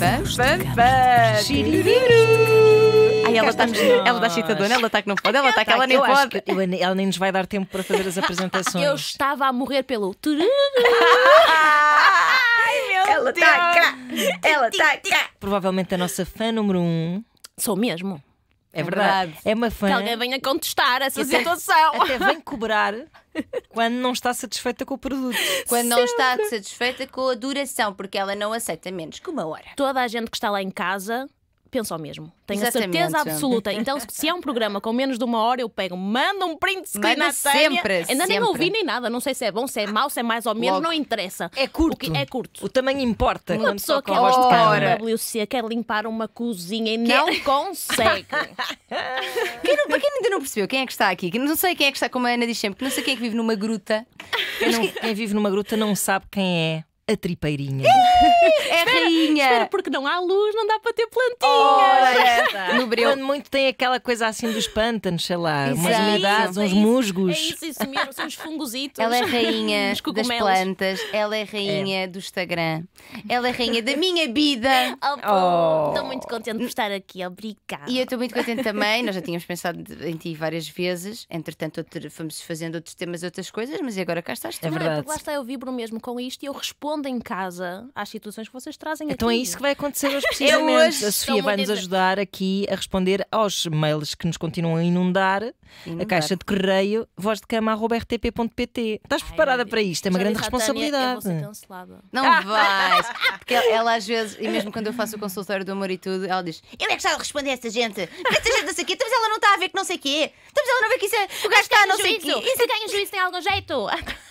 pam, pam, Ai, ela tá está ela tá excitadona, ela está que não pode, ela está que ela nem pode. que ela nem nos vai dar tempo para fazer as apresentações. Eu estava a morrer pelo. tururu. Ela está cá! Ela está cá! Provavelmente a nossa fã número um Sou mesmo. É, é verdade. É uma fã. Que alguém venha contestar essa até, situação. Até vem cobrar quando não está satisfeita com o produto. Quando Sempre. não está satisfeita com a duração, porque ela não aceita menos que uma hora. Toda a gente que está lá em casa penso ao mesmo. Tenho Exatamente. a certeza absoluta. Então, se é um programa com menos de uma hora, eu pego, mando um print screen Manda à sempre, Ainda sempre. nem ouvi nem nada. Não sei se é bom, se é mau, se é mais ou menos, Logo. não interessa. É curto. é curto. O tamanho importa. Uma pessoa que é de WC quer limpar uma cozinha e não é- consegue. quem não, para quem ainda não percebeu, quem é que está aqui? Não sei quem é que está, como a Ana diz sempre, não sei quem é que vive numa gruta. Quem, não, quem vive numa gruta não sabe quem é a tripeirinha. é, é rainha! Espera, porque não há luz, não dá para ter plantinhas. Ora, é, tá. no Breu. Quando muito tem aquela coisa assim dos pântanos, sei lá, Exato. umas umidades, é uns musgos. É isso, isso mesmo, são uns fungositos. Ela é rainha das plantas, ela é rainha é. do Instagram, ela é rainha da minha vida. Estou oh. muito contente por estar aqui, obrigada. E eu estou muito contente também, nós já tínhamos pensado em ti várias vezes, entretanto fomos fazendo outros temas, outras coisas, mas agora cá estás. É verdade. Não, lá está, eu vibro mesmo com isto e eu respondo respondem em casa às situações que vocês trazem então é aqui. Então é isso que vai acontecer hoje, é precisamente. hoje. A Sofia vai nos ajudar aqui a responder aos mails que nos continuam a inundar, inundar. a caixa de correio vozdecama.rtp.pt. Estás preparada Ai, para isto? É uma grande responsabilidade. Tânia, eu vou ser cancelada. Não vais. Porque ela, às vezes, e mesmo quando eu faço o consultório do amor e tudo, ela diz: Eu é que estava a responder a esta gente. esta gente não sei o quê. Estamos ela não está a ver que não sei o quê. Estamos ela não vê que isso é. O gajo está, não sei o quê. se ganha o juiz tem algum jeito.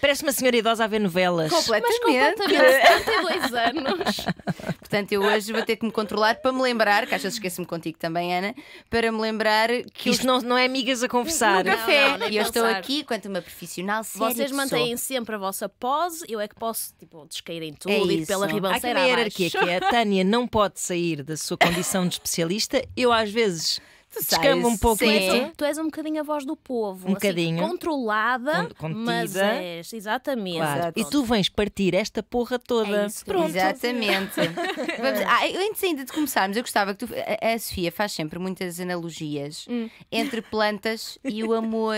Parece uma senhora idosa a ver novelas. Completamente. Mas completamente, 72 anos. Portanto, eu hoje vou ter que me controlar para me lembrar, que às vezes esqueço-me contigo também, Ana, para me lembrar que. Isto eu... não, não é amigas a conversar. Um café. Não, não, e eu estou aqui quanto uma profissional séria. Vocês mantêm sempre a vossa pose, eu é que posso tipo, descair em tudo, é ir pela ribanceira. Há é a hierarquia que é. A Tânia não pode sair da sua condição de especialista. Eu às vezes descama um pouco isso. Tu és um bocadinho a voz do povo. Um assim, bocadinho. Controlada, Con contida. mas és, exatamente. Claro. E tu vens partir esta porra toda. É isso, Pronto. Exatamente. Vamos, ah, antes ainda de começarmos, eu gostava que tu. A, a Sofia faz sempre muitas analogias hum. entre plantas e o amor.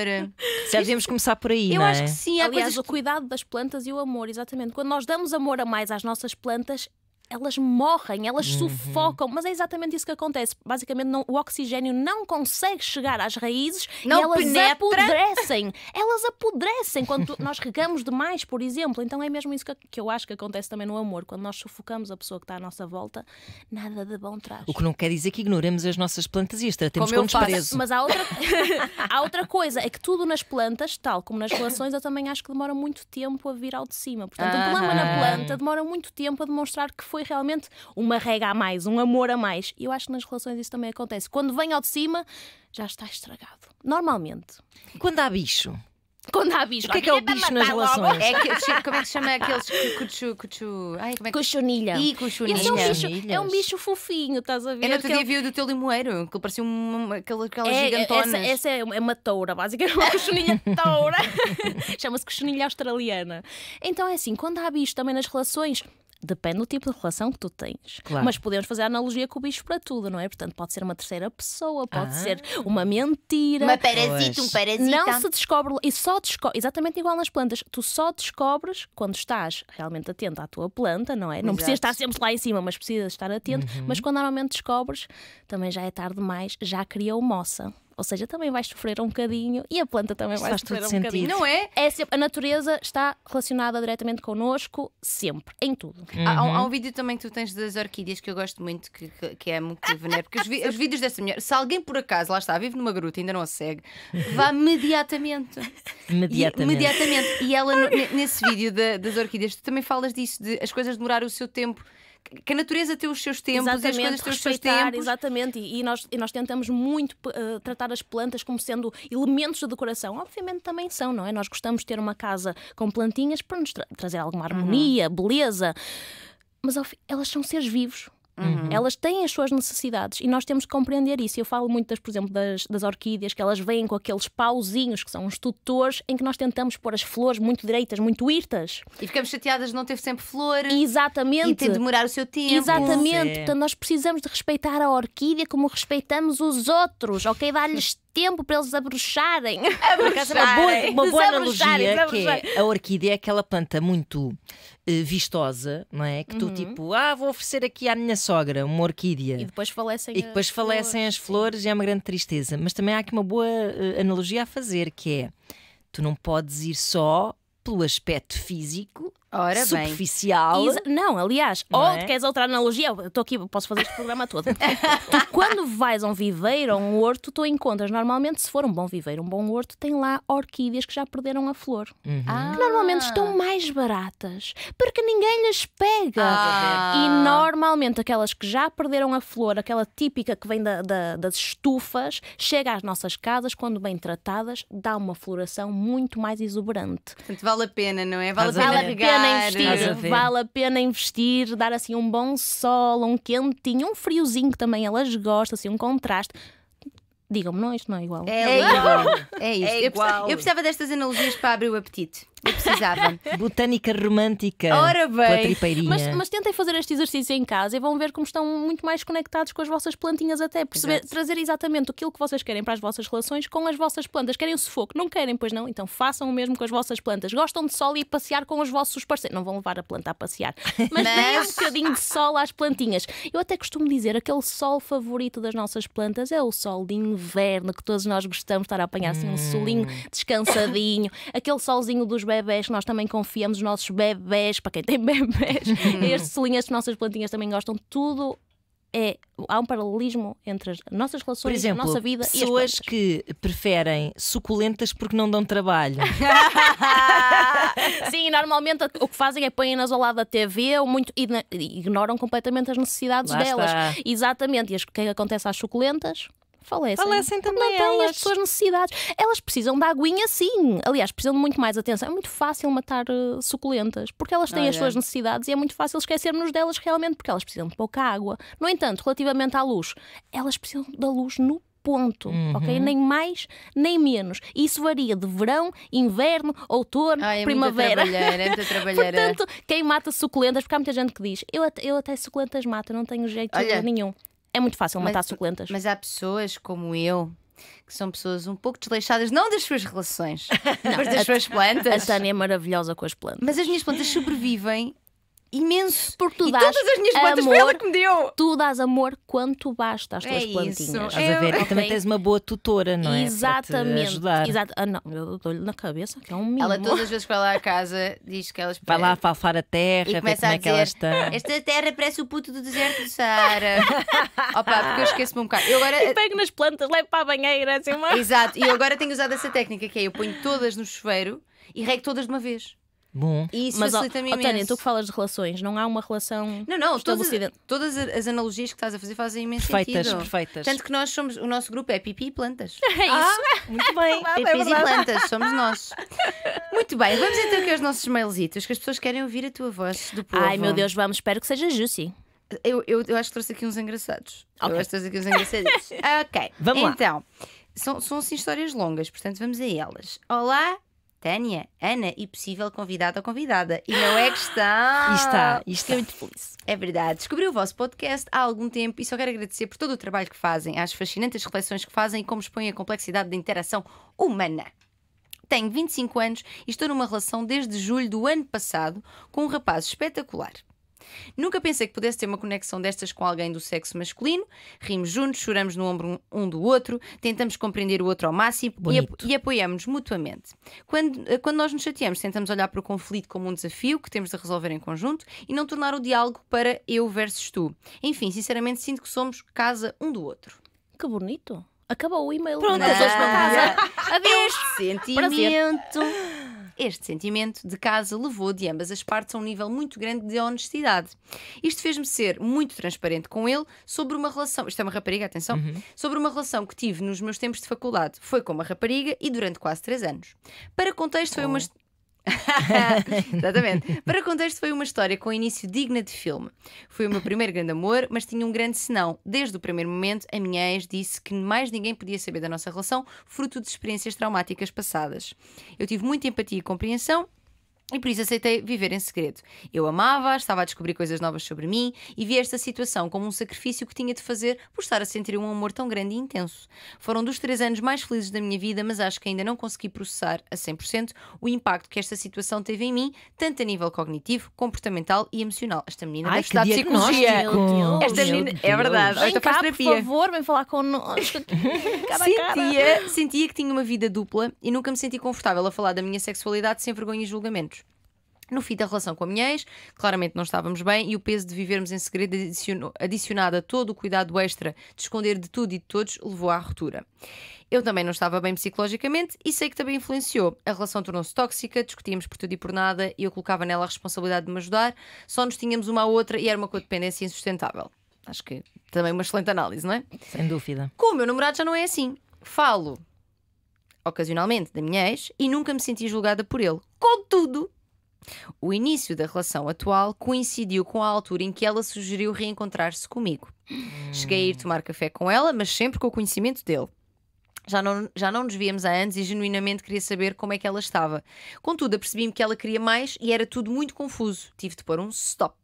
Já devíamos começar por aí, eu não é? acho que sim. Aliás, o cuidado das plantas e o amor, exatamente. Quando nós damos amor a mais às nossas plantas, elas morrem, elas uhum. sufocam, mas é exatamente isso que acontece. Basicamente, não, o oxigênio não consegue chegar às raízes não e elas penetra. apodrecem. Elas apodrecem quando nós regamos demais, por exemplo. Então é mesmo isso que, que eu acho que acontece também no amor. Quando nós sufocamos a pessoa que está à nossa volta, nada de bom traz. O que não quer dizer que ignoremos as nossas plantas extra, temos que como desprezo. Mas há outra, há outra coisa, é que tudo nas plantas, tal como nas relações, eu também acho que demora muito tempo a vir ao de cima. Portanto, o um problema na planta demora muito tempo a demonstrar que foi foi realmente uma rega a mais, um amor a mais. E eu acho que nas relações isso também acontece. Quando vem ao de cima, já está estragado. Normalmente. Quando há bicho? Quando há bicho. O que é que é o é bicho nas relações? É que, como é que se chama aqueles cuchu, cuchu... Ai, como é que... Cochonilha. Ih, cochonilha. É um, bicho, é um bicho fofinho, estás a ver? Eu não te aquele... É vi do teu limoeiro, que parecia uma, aquela, aquelas é, gigantonas. Essa, essa é, é, uma, toura, basicamente, uma cochonilha toura. Chama-se cochonilha australiana. Então é assim, quando há bicho também nas relações Depende do tipo de relação que tu tens. Claro. Mas podemos fazer a analogia com o bicho para tudo, não é? Portanto, pode ser uma terceira pessoa, pode ah. ser uma mentira. Uma parasita, pois. um parasita. Não se descobre, e só descobre, exatamente igual nas plantas, tu só descobres quando estás realmente atento à tua planta, não é? Não Exato. precisas estar sempre lá em cima, mas precisas estar atento. Uhum. Mas quando normalmente descobres, também já é tarde demais, já criou moça ou seja, também vais sofrer um bocadinho e a planta também Isso vai sofrer um sentido. bocadinho. Não é? é sempre, a natureza está relacionada diretamente connosco, sempre, em tudo. Uhum. Há, há, um uhum. vídeo também que tu tens das orquídeas que eu gosto muito, que, que, que é muito venero, porque os, vi, os, vídeos dessa mulher, se alguém por acaso, lá está, vive numa gruta ainda não a segue, vá imediatamente. imediatamente. imediatamente. E ela, nesse vídeo das orquídeas, tu também falas disso, de as coisas demorar o seu tempo que a natureza tem os seus tempos exatamente, as coisas têm os seus tempos. Exatamente, e, e, nós, e nós tentamos muito uh, tratar as plantas como sendo elementos de decoração. Obviamente também são, não é? Nós gostamos de ter uma casa com plantinhas para nos tra trazer alguma uhum. harmonia, uhum. beleza, mas elas são seres vivos Uhum. Elas têm as suas necessidades e nós temos que compreender isso. Eu falo muito, das, por exemplo, das, das orquídeas, que elas vêm com aqueles pauzinhos que são os tutores, em que nós tentamos pôr as flores muito direitas, muito irtas. E ficamos chateadas de não ter sempre flores Exatamente. E tem de demorar o seu tempo. Exatamente. É. Portanto, nós precisamos de respeitar a orquídea como respeitamos os outros, ok? dá lhes tempo para eles abrocharem é Uma boa, uma boa analogia que é a orquídea é aquela planta muito eh, vistosa, não é? Que tu uhum. tipo, ah, vou oferecer aqui à minha sogra uma orquídea. E depois falecem E depois as falecem flores, as flores sim. e é uma grande tristeza. Mas também há aqui uma boa uh, analogia a fazer, que é tu não podes ir só pelo aspecto físico Ora superficial. Bem. Não, aliás, não ou é? queres outra analogia? Eu estou aqui, posso fazer este programa todo. tu, quando vais a um viveiro, a um horto, tu encontras normalmente, se for um bom viveiro, um bom horto, tem lá orquídeas que já perderam a flor. Uhum. Ah. Que normalmente estão ah. mais baratas, porque ninguém as pega. Ah. E normalmente aquelas que já perderam a flor, aquela típica que vem da, da, das estufas, chega às nossas casas, quando bem tratadas, dá uma floração muito mais exuberante. Portanto, vale a pena, não é? Vale, a pena pena investir, vale a pena investir, dar assim um bom sol, um quentinho, um friozinho que também elas gostam, assim um contraste. Digam-me, não, isto não é igual. É, é igual. É, é igual. eu precisava destas analogias para abrir o apetite. Eu precisava. Botânica romântica. Ora bem. Mas, mas, tentem fazer este exercício em casa e vão ver como estão muito mais conectados com as vossas plantinhas, até perceber, Exato. trazer exatamente aquilo que vocês querem para as vossas relações com as vossas plantas. Querem o sufoco? Não querem, pois não? Então façam o mesmo com as vossas plantas. Gostam de sol e passear com os vossos parceiros. Não vão levar a planta a passear, mas, mas... deem um bocadinho de sol às plantinhas. Eu até costumo dizer aquele sol favorito das nossas plantas é o sol de inverno, que todos nós gostamos de estar a apanhar assim um hum. solinho descansadinho, aquele solzinho dos bebés, nós também confiamos os nossos bebés, para quem tem bebés, uhum. estes selinhas, as nossas plantinhas também gostam, tudo é, há um paralelismo entre as nossas relações, exemplo, a nossa vida pessoas e pessoas que preferem suculentas porque não dão trabalho. Sim, normalmente o que fazem é põem-nas ao lado da TV ou muito, ignoram completamente as necessidades Lá delas. Está. Exatamente. E o é que acontece às suculentas? falecem. Falecem também. Não têm as suas necessidades. Elas precisam de aguinha, sim. Aliás, precisam de muito mais atenção. É muito fácil matar uh, suculentas, porque elas têm Olha. as suas necessidades e é muito fácil esquecermos delas realmente, porque elas precisam de pouca água. No entanto, relativamente à luz, elas precisam da luz no ponto, uhum. ok? Nem mais, nem menos. Isso varia de verão, inverno, outono, Ai, é primavera. é Portanto, quem mata suculentas, porque há muita gente que diz, eu até, eu até suculentas mato, não tenho jeito Olha, nenhum. É muito fácil matar mas, suculentas. Mas há pessoas como eu que são pessoas um pouco desleixadas, não das suas relações, não, mas das suas plantas. A Tânia é maravilhosa com as plantas. Mas as minhas plantas sobrevivem imenso. Porque tu dás e todas as minhas plantas amor, foi ela que me deu. Tu dás amor quanto basta às tuas é plantinhas. Estás a ver? Eu... E também tens uma boa tutora, não é? Exatamente. Ajudar. Exato. Ah, não, eu dou-lhe na cabeça, que é um mimo. Ela todas as vezes que vai lá à casa diz que elas. Vai lá falfar a terra, e começa a é dizer, é está. Ah, esta terra parece o puto do deserto de Saara. Opa, porque eu esqueço-me um bocado. Eu agora... E pego nas plantas, levo para a banheira, assim, uma... Exato. E eu agora tenho usado essa técnica que é eu ponho todas no chuveiro e rego todas de uma vez. Bom, isso mas facilita-me oh, Tânia, tu que falas de relações, não há uma relação não, não, Todas, todas as analogias que estás a fazer fazem imenso perfeitas, sentido. Perfeitas, Tanto que nós somos, o nosso grupo é pipi e plantas. É isso. Ah, muito bem. É é pipi e plantas, somos nós. Muito bem, vamos então aqui aos nossos mailzitos, que as pessoas querem ouvir a tua voz do povo. Ai meu Deus, vamos, espero que seja juicy. Eu, eu, eu acho que trouxe aqui uns engraçados. Okay. Eu acho que trouxe aqui uns engraçados. ok, vamos então, lá. Então, são, são assim histórias longas, portanto vamos a elas. Olá, Tânia, Ana e possível convidado ou convidada. E não é questão. E está, e está. É muito feliz. É verdade. Descobri o vosso podcast há algum tempo e só quero agradecer por todo o trabalho que fazem, as fascinantes reflexões que fazem e como expõem a complexidade da interação humana. Tenho 25 anos e estou numa relação desde julho do ano passado com um rapaz espetacular. Nunca pensei que pudesse ter uma conexão destas com alguém do sexo masculino. Rimos juntos, choramos no ombro um do outro, tentamos compreender o outro ao máximo e, ap apoiamos-nos mutuamente. Quando, eh, quando nós nos chateamos, tentamos olhar para o conflito como um desafio que temos de resolver em conjunto e não tornar o diálogo para eu versus tu. Enfim, sinceramente, sinto que somos casa um do outro. Que bonito! Acabou o e-mail. Pronto, não. para casa. Adeus. Este sentimento. Este sentimento de casa levou de ambas as partes a um nível muito grande de honestidade. Isto fez-me ser muito transparente com ele sobre uma relação, isto é uma rapariga, atenção, uhum. sobre uma relação que tive nos meus tempos de faculdade. Foi com uma rapariga e durante quase três anos. Para contexto, oh. foi uma oh. Exatamente. Para contexto, foi uma história com início digna de filme. Foi o meu primeiro grande amor, mas tinha um grande senão. Desde o primeiro momento, a minha ex disse que mais ninguém podia saber da nossa relação, fruto de experiências traumáticas passadas. Eu tive muita empatia e compreensão e por isso aceitei viver em segredo. Eu amava, estava a descobrir coisas novas sobre mim e vi esta situação como um sacrifício que tinha de fazer por estar a sentir um amor tão grande e intenso. Foram dos três anos mais felizes da minha vida, mas acho que ainda não consegui processar a 100% o impacto que esta situação teve em mim, tanto a nível cognitivo, comportamental e emocional. Esta menina Ai, deve estar de psicologia. Esta menina, é verdade. Vem Esta cá, terapia. por favor, vem falar connosco. sentia, sentia que tinha uma vida dupla e nunca me senti confortável a falar da minha sexualidade sem vergonha e julgamentos. No fim da relação com a minha ex, claramente não estávamos bem e o peso de vivermos em segredo adicionado a todo o cuidado extra de esconder de tudo e de todos levou à ruptura. Eu também não estava bem psicologicamente e sei que também influenciou. A relação tornou-se tóxica, discutíamos por tudo e por nada e eu colocava nela a responsabilidade de me ajudar, só nos tínhamos uma à outra e era uma codependência insustentável. Acho que também uma excelente análise, não é? Sem dúvida. Com o meu namorado já não é assim. Falo ocasionalmente da minha ex e nunca me senti julgada por ele. Contudo, o início da relação atual coincidiu com a altura em que ela sugeriu reencontrar-se comigo. Cheguei a ir tomar café com ela, mas sempre com o conhecimento dele. Já não, já não nos víamos há anos e genuinamente queria saber como é que ela estava. Contudo, apercebi-me que ela queria mais e era tudo muito confuso. Tive de pôr um stop.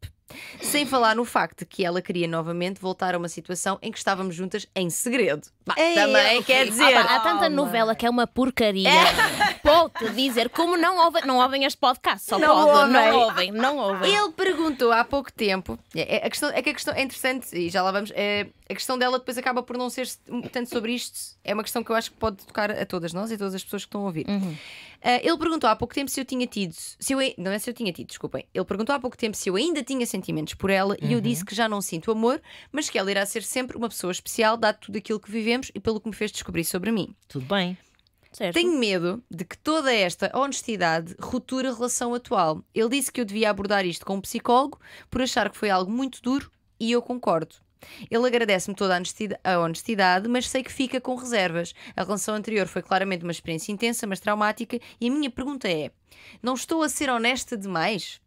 Sem falar no facto de que ela queria novamente voltar a uma situação em que estávamos juntas em segredo. Bah, Ei, também quer dizer. Ah, pá, há tanta oh, novela que é uma porcaria. É. vou dizer, como não ouvem, não ouvem este podcast, só não podem, não ouvem, não ouvem. Ele perguntou há pouco tempo. É, é, a questão, é que a questão é interessante, e já lá vamos. É, a questão dela depois acaba por não ser tanto sobre isto. É uma questão que eu acho que pode tocar a todas nós e a todas as pessoas que estão a ouvir. Uhum. Uh, ele perguntou há pouco tempo se eu tinha tido. Se eu, não é se eu tinha tido, desculpem. Ele perguntou há pouco tempo se eu ainda tinha sentimentos por ela uhum. e eu uhum. disse que já não sinto amor, mas que ela irá ser sempre uma pessoa especial, dado tudo aquilo que vivemos e pelo que me fez descobrir sobre mim. Tudo bem. Certo. Tenho medo de que toda esta honestidade rotura a relação atual. Ele disse que eu devia abordar isto com um psicólogo por achar que foi algo muito duro e eu concordo. Ele agradece-me toda a honestidade, mas sei que fica com reservas. A relação anterior foi claramente uma experiência intensa, mas traumática, e a minha pergunta é: não estou a ser honesta demais?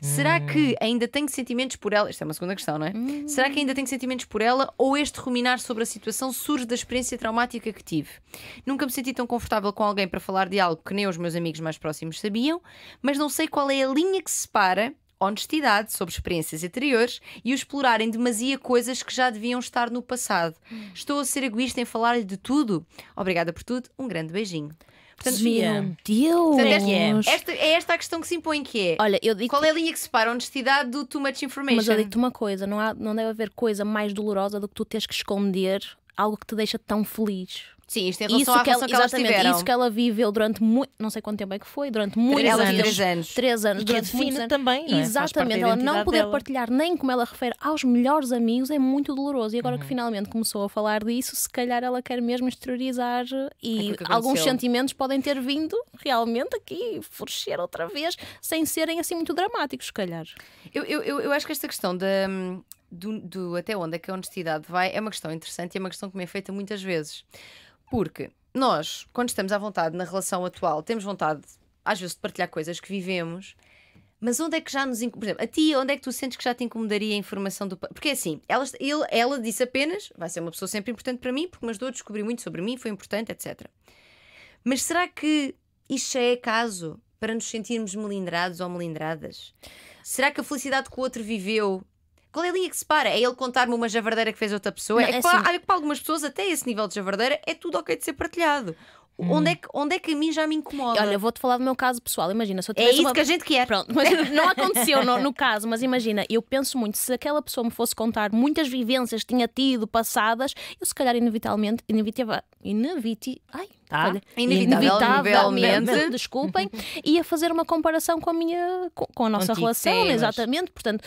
Será hum. que ainda tenho sentimentos por ela? Esta é uma segunda questão, não é? Hum. Será que ainda tenho sentimentos por ela ou este ruminar sobre a situação surge da experiência traumática que tive? Nunca me senti tão confortável com alguém para falar de algo que nem os meus amigos mais próximos sabiam, mas não sei qual é a linha que separa honestidade sobre experiências anteriores e o explorar em demasia coisas que já deviam estar no passado. Hum. Estou a ser egoísta em falar lhe de tudo. Obrigada por tudo. Um grande beijinho. Portanto, Meu é Deus! Portanto, esta, é. esta, é esta a questão que se impõe que é. Olha, eu digo, qual é a linha que separa a honestidade do too much information? Mas eu digo-te uma coisa, não, há, não deve haver coisa mais dolorosa do que tu teres que esconder algo que te deixa tão feliz. Sim, isto é isso que, ela, que exatamente, isso que ela viveu durante muito, não sei quanto tempo é que foi, durante muitos três anos, três anos. Três anos. E que é a define também. Não é? Exatamente, ela não poder dela. partilhar nem como ela refere aos melhores amigos é muito doloroso. E agora uhum. que finalmente começou a falar disso, se calhar ela quer mesmo exteriorizar eh, e é alguns sentimentos podem ter vindo realmente aqui, florescer outra vez, sem serem assim muito dramáticos, se calhar. Eu, eu, eu acho que esta questão da. Do, do até onde é que a honestidade vai é uma questão interessante e é uma questão que me é feita muitas vezes porque nós, quando estamos à vontade na relação atual, temos vontade, às vezes, de partilhar coisas que vivemos, mas onde é que já nos. Por exemplo, a ti, onde é que tu sentes que já te incomodaria a informação do. Porque é assim, ela, ele, ela disse apenas, vai ser uma pessoa sempre importante para mim, porque me ajudou a descobrir muito sobre mim, foi importante, etc. Mas será que isto já é caso para nos sentirmos melindrados ou melindradas? Será que a felicidade que o outro viveu qual é a linha que separa? É ele contar-me uma javardeira que fez outra pessoa? Não, é, é que assim... para, para, algumas pessoas, até esse nível de javardeira, é tudo ok de ser partilhado. Hum. Onde, é que, onde é que a mim já me incomoda? Olha, vou-te falar do meu caso pessoal. Imagina, se eu é tivesse. É isso uma... que a gente quer. Pronto, mas não aconteceu no, no, caso, mas imagina, eu penso muito, se aquela pessoa me fosse contar muitas vivências que tinha tido, passadas, eu se calhar inevitavelmente, inevitava, inevite, ai, tá? Olha, inevitavelmente, desculpem, ia fazer uma comparação com a minha, com, com a nossa Antigo relação, exatamente. Portanto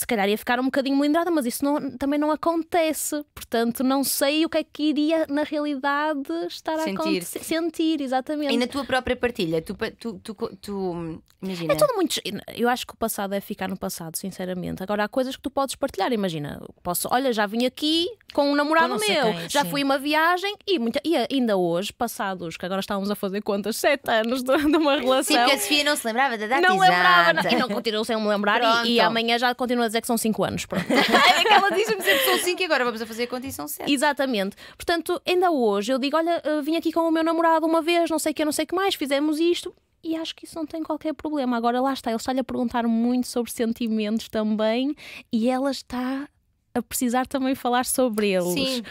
se calhar ia ficar um bocadinho melindrada, mas isso não, também não acontece. Portanto, não sei o que é que iria, na realidade, estar sentir. a acontecer. Sentir, exatamente. E na tua própria partilha, tu, tu, tu, tu imagina. É tudo muito. Eu acho que o passado é ficar no passado, sinceramente. Agora, há coisas que tu podes partilhar. Imagina, posso, olha, já vim aqui com um namorado com meu, quem, já sim. fui uma viagem e, muita, e ainda hoje, passados, que agora estávamos a fazer contas, sete anos de, de uma relação. Sim, porque a Sofia não se lembrava da data. Não exata. lembrava, não, e não continuou sem me lembrar, e, e amanhã já continua é que são 5 anos. Pronto. é que ela diz-me sempre que são 5 e agora vamos a fazer a conta e são 7. Exatamente. Portanto, ainda hoje eu digo: olha, eh, vim aqui com o meu namorado uma vez, não sei o que, não sei o que mais, fizemos isto e acho que isso não tem qualquer problema. Agora lá está, ele está-lhe a perguntar muito sobre sentimentos também e ela está a precisar também falar sobre eles. Sim.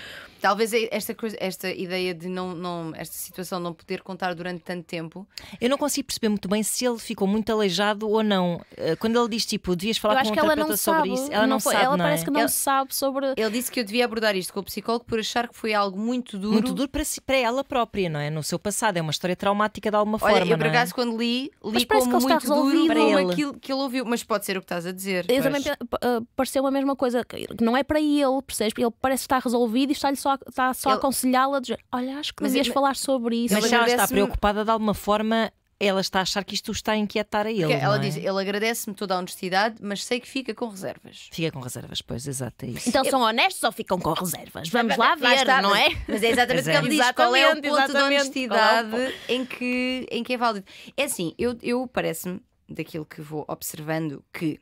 Talvez é esta, coisa, esta ideia de não, não, esta situação não poder contar durante tanto tempo. Eu não consigo perceber muito bem se ele ficou muito aleijado ou não. Eh, quando ele diz tipo, devias falar com um terapeuta sobre sabe. isso, ela não, não sabe. Ela não parece é? que não ele, sabe sobre. Ele disse que eu devia abordar isto com o psicólogo por achar que foi algo muito duro. Muito duro para, si, para ela própria, não é? No seu passado. É uma história traumática de alguma Olha, forma. Eu, por é? acaso, é? quando li, li como muito duro para ele. aquilo que ele ouviu. Mas pode ser o que estás a dizer. Eu pois. também uh, eh, pareceu a mesma coisa. Não é para ele, percebes? Ele parece estar resolvido e está-lhe só só, está só a Ele- aconselhá-la, de, olha, acho que Mas- devias falar sobre isso. Mas ela está agradece-me- preocupada de alguma forma, ela está a achar que isto o está a inquietar a ele. ela é? diz: ele agradece-me toda a honestidade, mas sei que fica com reservas. Fica com reservas, pois, exato, é isso. Então são honestos ou ficam com reservas? Vamos lá ver, está, não é? mas- é exatamente o é. que ele diz. Qual é o Exatamente, ponto de é honestidade em, que, em que é válido? É assim, eu, eu parece-me, daquilo que vou observando, que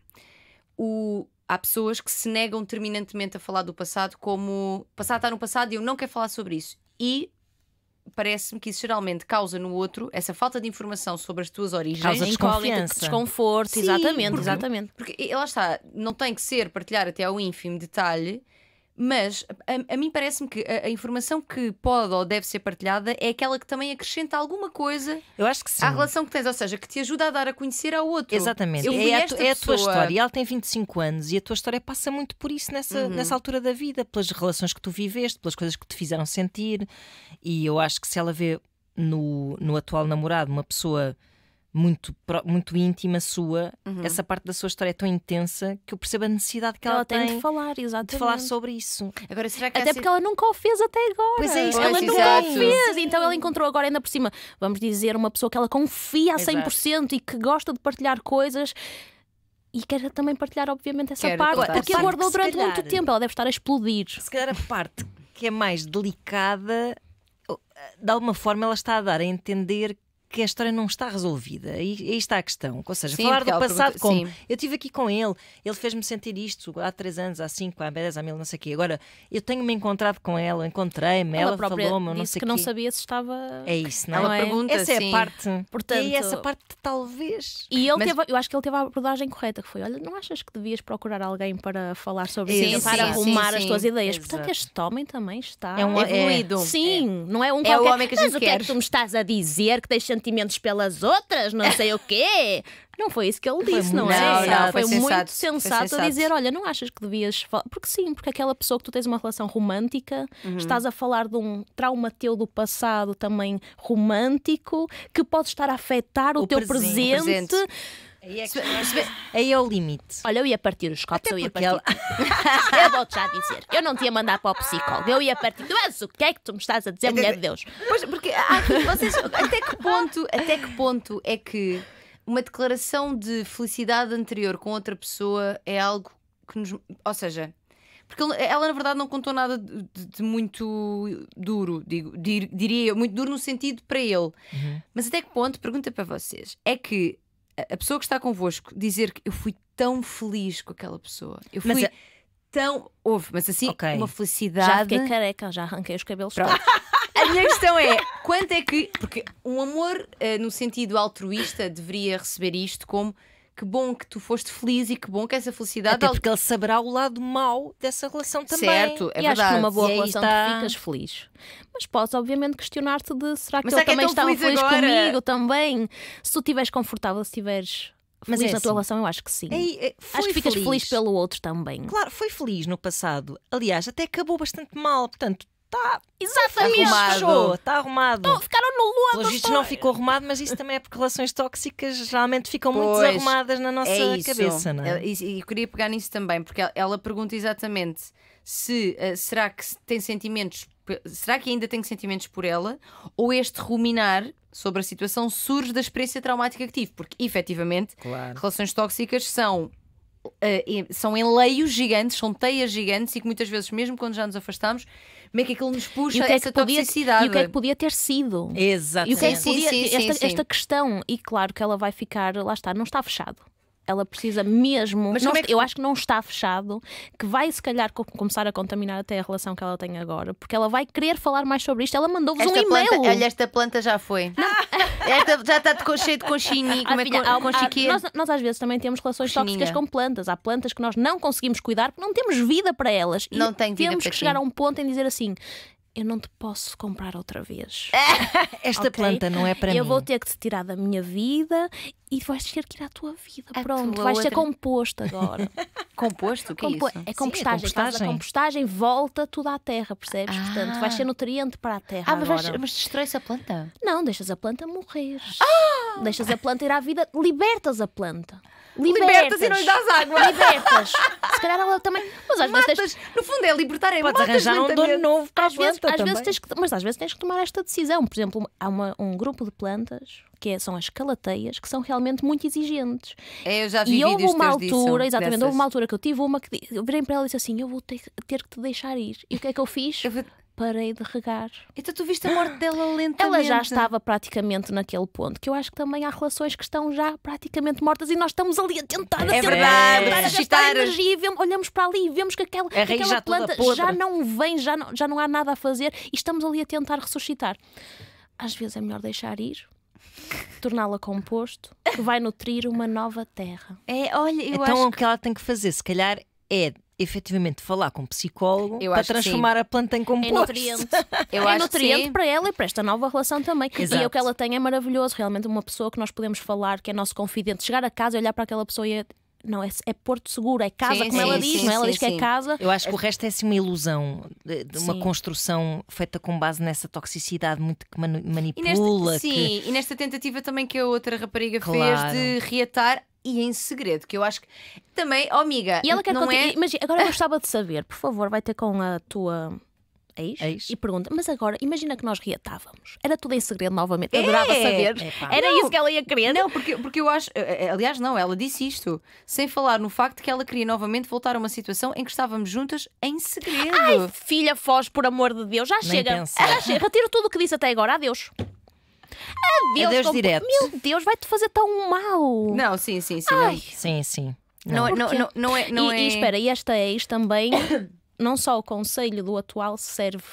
o, há pessoas que se negam terminantemente a falar do passado, como passado está no passado e eu não quero falar sobre isso. E parece-me que isso geralmente causa no outro essa falta de informação sobre as tuas origens. Causa desconfiança. É Desconforto, Sim, exatamente, porque, exatamente. Porque eh, lá está, não tem que ser partilhar até ao ínfimo detalhe mas a, a mim parece-me que a, a, informação que pode ou deve ser partilhada é aquela que também acrescenta alguma coisa Eu acho que sim. à relação que tens, ou seja, que te ajuda a dar a conhecer ao outro. Exatamente, é a, tu, é, a, tua história. E ela tem 25 anos e a tua história passa muito por isso nessa, uhum. nessa altura da vida, pelas relações que tu viveste, pelas coisas que te fizeram sentir. E eu acho que se ela vê no, no atual namorado uma pessoa muito, muito íntima sua, uhum. essa parte da sua história é tão intensa que eu percebo a necessidade que ela, ela tem, tem de falar, exatamente. de falar sobre isso. Agora, será que até porque ser... ela nunca o fez até agora. Pois é pois, ela é nunca o fez. Então ela encontrou agora ainda por cima, vamos dizer, uma pessoa que ela confia a 100% Exato. e que gosta de partilhar coisas e quer também partilhar, obviamente, essa quero parte, porque a guardou durante calhar, muito tempo, ela deve estar a explodir. Se calhar a parte que é mais delicada, de alguma forma, ela está a dar a entender que a história não está resolvida. E aí está a questão. Ou seja, sim, falar do passado como sim. eu estive aqui com ele, ele fez-me sentir isto há três anos, há cinco, há dez, há mil, não sei o quê. Agora, eu tenho-me encontrado com ela, encontrei-me, ela, ela falou-me, não sei o que não sabia se estava. É isso, não, não é? Pergunta, essa é sim. a parte. É Portanto... E essa parte talvez. E ele Mas... teve, eu acho que ele teve a abordagem correta, que foi: olha, não achas que devias procurar alguém para falar sobre isso, para arrumar as tuas ideias? Exato. Portanto, este homem também está. É um evoluído. É... Sim, é... não é um é qualquer. O homem que a gente Mas quer. o que é que tu me estás a dizer que deixa sentimentos pelas outras, não sei o quê. Não foi isso que ele disse, não, é? não é? não, foi, foi muito sensato, a dizer: olha, não achas que devias falar? Porque sim, porque aquela pessoa que tu tens uma relação romântica, uhum. estás a falar de um trauma teu do passado também romântico, que pode estar a afetar o, o teu presente. presente é aí é, o limite. Olha, eu ia partir os copos, eu ia partir. Ela... eu vou-te já dizer. Eu não te ia mandar para o psicólogo. Eu ia partir. Tu és o que é que tu me estás a dizer, mulher de Deus? Pois, porque vocês, até que ponto, até que ponto é que uma declaração de felicidade anterior com outra pessoa é algo que nos. Ou seja, porque ela na verdade não contou nada de, de, de muito duro, digo, dir, diria eu, muito duro no sentido para ele. Uhum. Mas até que ponto, pergunta para vocês, é que a pessoa que está convosco dizer que eu fui tão feliz com aquela pessoa. Eu fui tão. Houve, mas assim, okay. uma felicidade. Já fiquei careca, já arranquei os cabelos todos. A minha questão é: quanto é que. Porque um amor, uh, no sentido altruísta, deveria receber isto como que bom que tu foste feliz e que bom que essa felicidade. Até porque ele saberá o lado mau dessa relação também. Certo, é e verdade. acho que numa boa e é é relação está... tu ficas feliz. Mas podes, obviamente, questionar-te de será que ele é também é feliz, feliz comigo também? Se tu estiveres confortável, se estiveres mas feliz é na tua assim. relação, eu acho que sim. É, acho que ficas feliz. feliz. pelo outro também. Claro, foi feliz no passado. Aliás, até acabou bastante mal. Portanto, Está exatamente arrumado. Está arrumado. Não, ficaram no lua. O Isto não ficou arrumado, mas isso também é porque relações tóxicas geralmente ficam pois, muito desarrumadas na nossa é cabeça, não é? E, queria pegar nisso também, porque ela, pergunta exatamente se uh, será que tem sentimentos será que ainda tem sentimentos por ela? Ou este ruminar sobre a situação surge da experiência traumática que tive? Porque, efetivamente, claro. relações tóxicas são. Uh, são enleios gigantes, são teias gigantes e que muitas vezes, mesmo quando já nos afastamos, como é que aquilo nos puxa e o é essa que podia, toxicidade? E o que é que podia ter sido? Exatamente. E o que é que podia, sim, sim, sim, esta, esta questão, e claro que ela vai ficar, lá está, não está fechado ela precisa mesmo. Mas não, é que... Eu acho que não está fechado, que vai se calhar começar a contaminar até a relação que ela tem agora, porque ela vai querer falar mais sobre isto. Ela mandou-vos um e-mail. Planta, olha, esta planta já foi. Esta, já está de cheio de conchini, como filha, é que, há, com nós, nós, às vezes também temos relações Coxininha. tóxicas com plantas. Há plantas que nós não conseguimos cuidar porque não temos vida para elas. Não e tem vida temos que chegar a um ponto em dizer assim: eu não te posso comprar outra vez. Esta okay? planta não é para eu mim. Eu vou ter que te tirar da minha vida e vais ter que ir à tua vida. A Pronto, tua vais outra... ser composto agora. composto? O que é Compo... é isso? É compostagem. Sim, é compostagem. compostagem volta tudo à terra, percebes? Ah. Portanto, vais ah. ser nutriente para a terra. Ah, agora. mas, mas destrói-se a planta? Não, deixas a planta morrer. Ah! Deixas a planta ir à vida, libertas a planta. Libertas, libertas e não lhe dás água. Libertas. Se calhar ela também. Mas às matas, vezes. Tens... No fundo é libertar, é Podes arranjar um dono novo para às a planta. Vezes, às vezes tens que... Mas às vezes tens que tomar esta decisão. Por exemplo, há uma, um grupo de plantas que é, são as calateias, que são realmente muito exigentes. É, eu já vi e houve uma altura, disso, exatamente, dessas... houve uma altura que eu tive uma que eu virei para ela e disse assim: Eu vou ter, ter que te deixar ir. E o que é que eu fiz? Eu Parei de regar. Então tu viste a morte dela lentamente. Ela já estava praticamente naquele ponto, que eu acho que também há relações que estão já praticamente mortas e nós estamos ali a tentar é a verdade, a gastar energia e vemos, olhamos para ali e vemos que aquela, aquela planta já não vem, já não, já não há nada a fazer e estamos ali a tentar ressuscitar. Às vezes é melhor deixar ir, torná-la composto, que vai nutrir uma nova terra. É, olha, eu então acho o que ela tem que fazer, se calhar, é efetivamente falar com um psicólogo eu para transformar a planta em composto. É nutriente. Eu é nutriente para ela e para esta nova relação também. Exato. E o que ela tem é maravilhoso. Realmente uma pessoa que nós podemos falar, que é nosso confidente. Chegar a casa, olhar para aquela pessoa e não, é, é Porto Seguro, é casa, sim, como sim, ela diz, sim, não é? Ela diz que é casa. Eu acho que o é resto é assim uma ilusão, de, de uma construção feita com base nessa toxicidade muito que manipula. E nesta, Sim, e nesta tentativa também que a outra rapariga claro. fez de reatar e em segredo, que eu acho que também, oh amiga. E ela quer não contar, é... imagina, agora eu gostava de saber, por favor, vai ter com a tua ex, ex, e pergunta: Mas agora, imagina que nós reatávamos. Era tudo em segredo novamente. Eu é, adorava saber. Era não, isso que ela ia querer. Não, porque, porque eu acho. Eh, eh, aliás, não, ela disse isto sem falar no facto que ela queria novamente voltar a uma situação em que estávamos juntas em segredo. Ai, filha, foge, por amor de Deus. Já Nem chega. Já chega. Retiro tudo o que disse até agora. Adeus. Adeus, Adeus direto. Meu Deus, vai-te fazer tão mal. Não, sim, sim, sim. Ai. Sim, sim. Não, não, não, não, é. Não e, é... e espera, e esta ex também não só o conselho do atual serve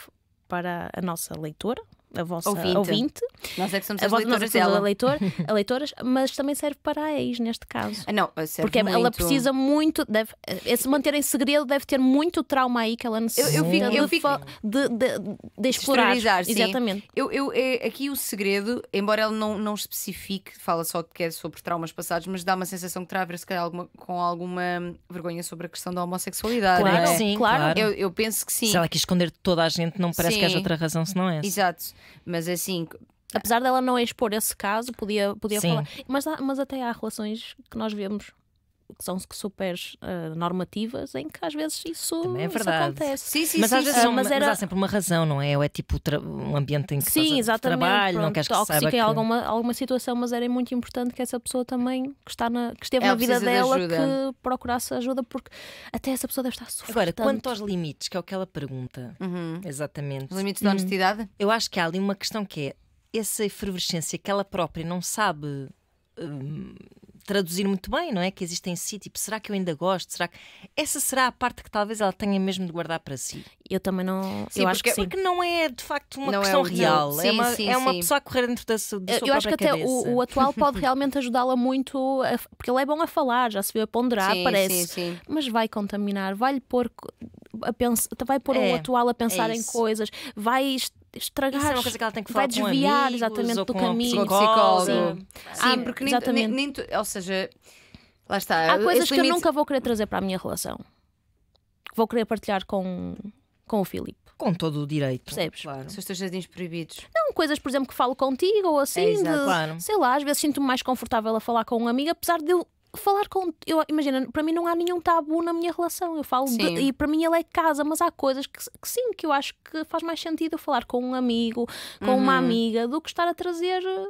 para a nossa leitora, a vossa ouvinte. ouvinte. Nós é que somos a as vossa, é leitoras dela. A, leitor, a leitoras, mas também serve para a ex, neste caso. Ah, não, Porque muito. ela precisa muito, deve, esse manter em segredo deve ter muito trauma aí que ela necessita eu, eu fico, de, eu fico... de, de, de, de explorar. Exatamente. Eu, eu, é, aqui o segredo, embora ela não, não especifique, fala só que é sobre traumas passados, mas dá uma sensação que terá a ver se calhar alguma, com alguma vergonha sobre a questão da homossexualidade. Claro, é? sim, claro. Eu, eu penso que sim. Se ela quis esconder toda a gente, não parece sim. que haja outra razão se não é. Exato. Mas é assim, Apesar dela não expor esse caso, podia, podia falar. Mas, mas até há relações que nós vemos que são super uh, normativas em que às vezes isso, é verdade. Isso acontece. Sim, sim, mas sim, às vezes mas, era... mas, há sempre uma razão, não é? Ou é tipo um ambiente em que sim, estás trabalho, Pronto, não queres que saiba que... em alguma, alguma situação, mas era muito importante que essa pessoa também que, está na, que esteve Ela é, na vida dela de que procurasse ajuda, porque até essa pessoa deve estar sofrendo. Agora, tanto. quanto aos limites, que é o que ela pergunta, uhum. exatamente. Os limites da hum, honestidade? Eu acho que há ali uma questão que é essa efervescência que ela própria não sabe. Hum, traduzir muito bem, não é? Que existe em si, tipo, será que eu ainda gosto? Será que... Essa será a parte que talvez ela tenha mesmo de guardar para si. Eu também não. Sim, eu porque, acho que sim. porque não é de facto uma não é questão é real. Sim, é uma, sim, é uma pessoa a correr dentro da, sua. da eu sua Eu acho que cabeça. até o, o, atual pode realmente ajudá-la muito, a, porque ele é bom a falar, já se viu a ponderar, parece. Mas vai contaminar, vai-lhe pôr a pensar, vai pôr é, o atual a pensar é em coisas, vai estragar. Isso é uma coisa que ela tem que falar Vai desviar amigos, exatamente do caminho. psicólogo. Sim, ah, sim ah, porque Nem, nem, ou seja, lá está. Há coisas que eu nunca vou querer trazer para a minha relação. Que vou querer partilhar com, com o Filipe. Com todo o direito. Percebes? Claro. São os teus jardins proibidos. Não, coisas, por exemplo, que falo contigo ou é, assim. É, de, claro. Sei lá, às vezes sinto-me mais confortável a falar com um amigo, apesar de eu falar com. Eu, imagina, para mim não há nenhum tabu na minha relação. Eu falo de, e para mim ela é casa, mas há coisas que, que, sim, que eu acho que faz mais sentido eu falar com um amigo, com uhum. uma amiga, do que estar a trazer eh,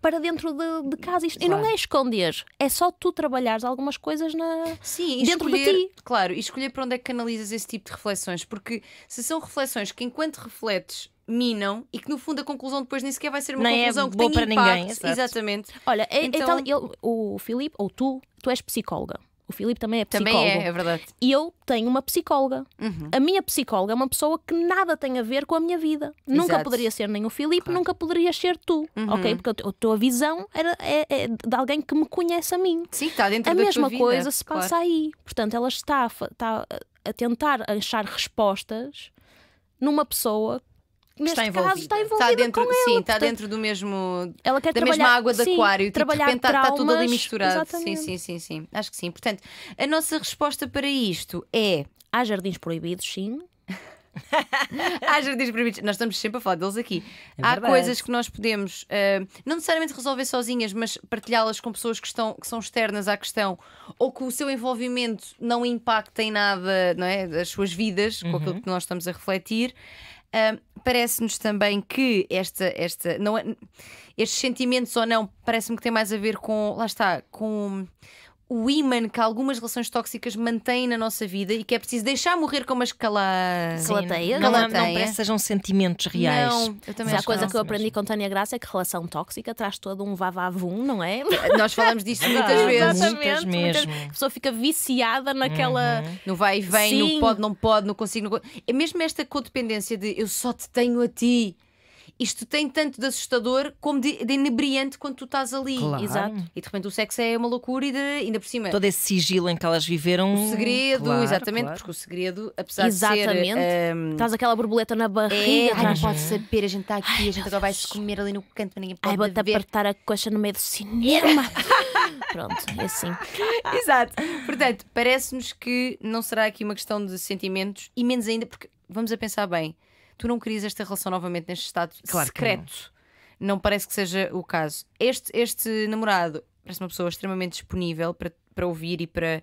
para dentro de, de casa. Isto, claro. E não é esconder, é só tu trabalhares algumas coisas na, Sim, dentro escolher, de ti. Claro, e escolher para onde é que canalizas esse tipo de reflexões, porque se são reflexões que enquanto refletes minam e que no fundo a conclusão depois nem sequer vai ser uma é conclusão é que tem para impacto. ninguém. Exatamente. Olha, então, então ele, o Filipe, ou tu, tu és psicóloga. O Filipe também é psicólogo. Também é, é verdade. E eu tenho uma psicóloga. Uhum. A minha psicóloga é uma pessoa que nada tem a ver com a minha vida. Exato. Nunca poderia ser nem o Filipe, claro. nunca poderias ser tu. Uhum. Ok? Porque a tua visão era, é, é, de alguém que me conhece a mim. Sim, está dentro a da mesma tua coisa vida, se passa claro. aí. Portanto, ela está, está a tentar achar respostas numa pessoa neste está caso está envolvida está dentro, com ele. Sim, está dentro do mesmo ela quer da mesma água de sim, aquário. Tipo, trabalhar de repente traumas, está tudo ali misturado. Exatamente. Sim, sim, sim, sim. Acho que sim. Portanto, a nossa resposta para isto é. Há jardins proibidos, sim. Há jardins proibidos. Nós estamos sempre a falar deles aqui. É Há coisas que nós podemos, uh, não necessariamente resolver sozinhas, mas partilhá-las com pessoas que, estão, que são externas à questão ou que o seu envolvimento não impacta em nada não é, as suas vidas, uhum. com aquilo uhum. que nós estamos a refletir. Uh, parece-nos também que esta, esta não, é, estes sentimentos ou não, parece-me que tem mais a ver com, lá está, com o imã que algumas relações tóxicas mantêm na nossa vida e que é preciso deixar morrer como as cala... calateias. Não, é- não, parece que sejam sentimentos reais. Não, eu também acho a coisa que, que eu aprendi com Tânia Graça é que relação tóxica traz todo um vavavum, não é? Nós falamos disto muitas vezes. Muitas mesmo. Muitas... A pessoa fica viciada naquela. Uhum. No vai e vem, Sim. no pode, não pode, não consigo. Não... É mesmo esta codependência de eu só te tenho a ti isto tem tanto de assustador como de, de inebriante quando tu estás ali. Claro. Exato. E de repente o sexo é uma loucura e de, ainda por cima. Todo esse sigilo em que elas viveram. O segredo, claro, exatamente, claro. porque o segredo, apesar exatamente. de ser. Exatamente. Um... Ehm, estás aquela borboleta na barriga. É, ai, não pode saber, a gente está aqui, ai, a gente agora vai se comer ali no canto, ninguém pode. Ai, bota apertar a coxa no meio do cinema. Pronto, é assim. Exato. Portanto, parece-nos que não será aqui uma questão de sentimentos e menos ainda, porque vamos a pensar bem tu não querias esta relação novamente neste estado claro secreto. Não. não. parece que seja o caso. Este, este namorado parece uma pessoa extremamente disponível para, para ouvir e para,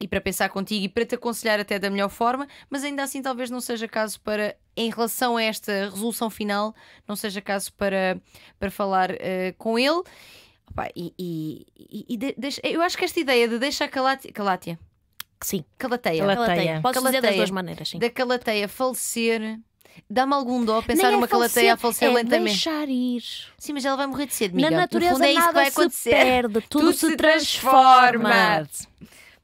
e para pensar contigo e para te aconselhar até da melhor forma, mas ainda assim talvez não seja caso para, em relação a esta resolução final, não seja caso para, para falar uh, com ele. Opa, e, e, e de, deixa, eu acho que esta ideia de deixar Calátia. Calátia. Sim. Calateia. Calateia. Calateia. Posso calateia. dizer das duas maneiras, sim. Da Calateia falecer Dá-me algum dó pensar é numa é calateia a falecer é lentamente. deixar ir. Sim, mas ela vai morrer de sede, amiga. Na é natureza é isso que vai acontecer. perde, tudo, tudo se transforma. transforma.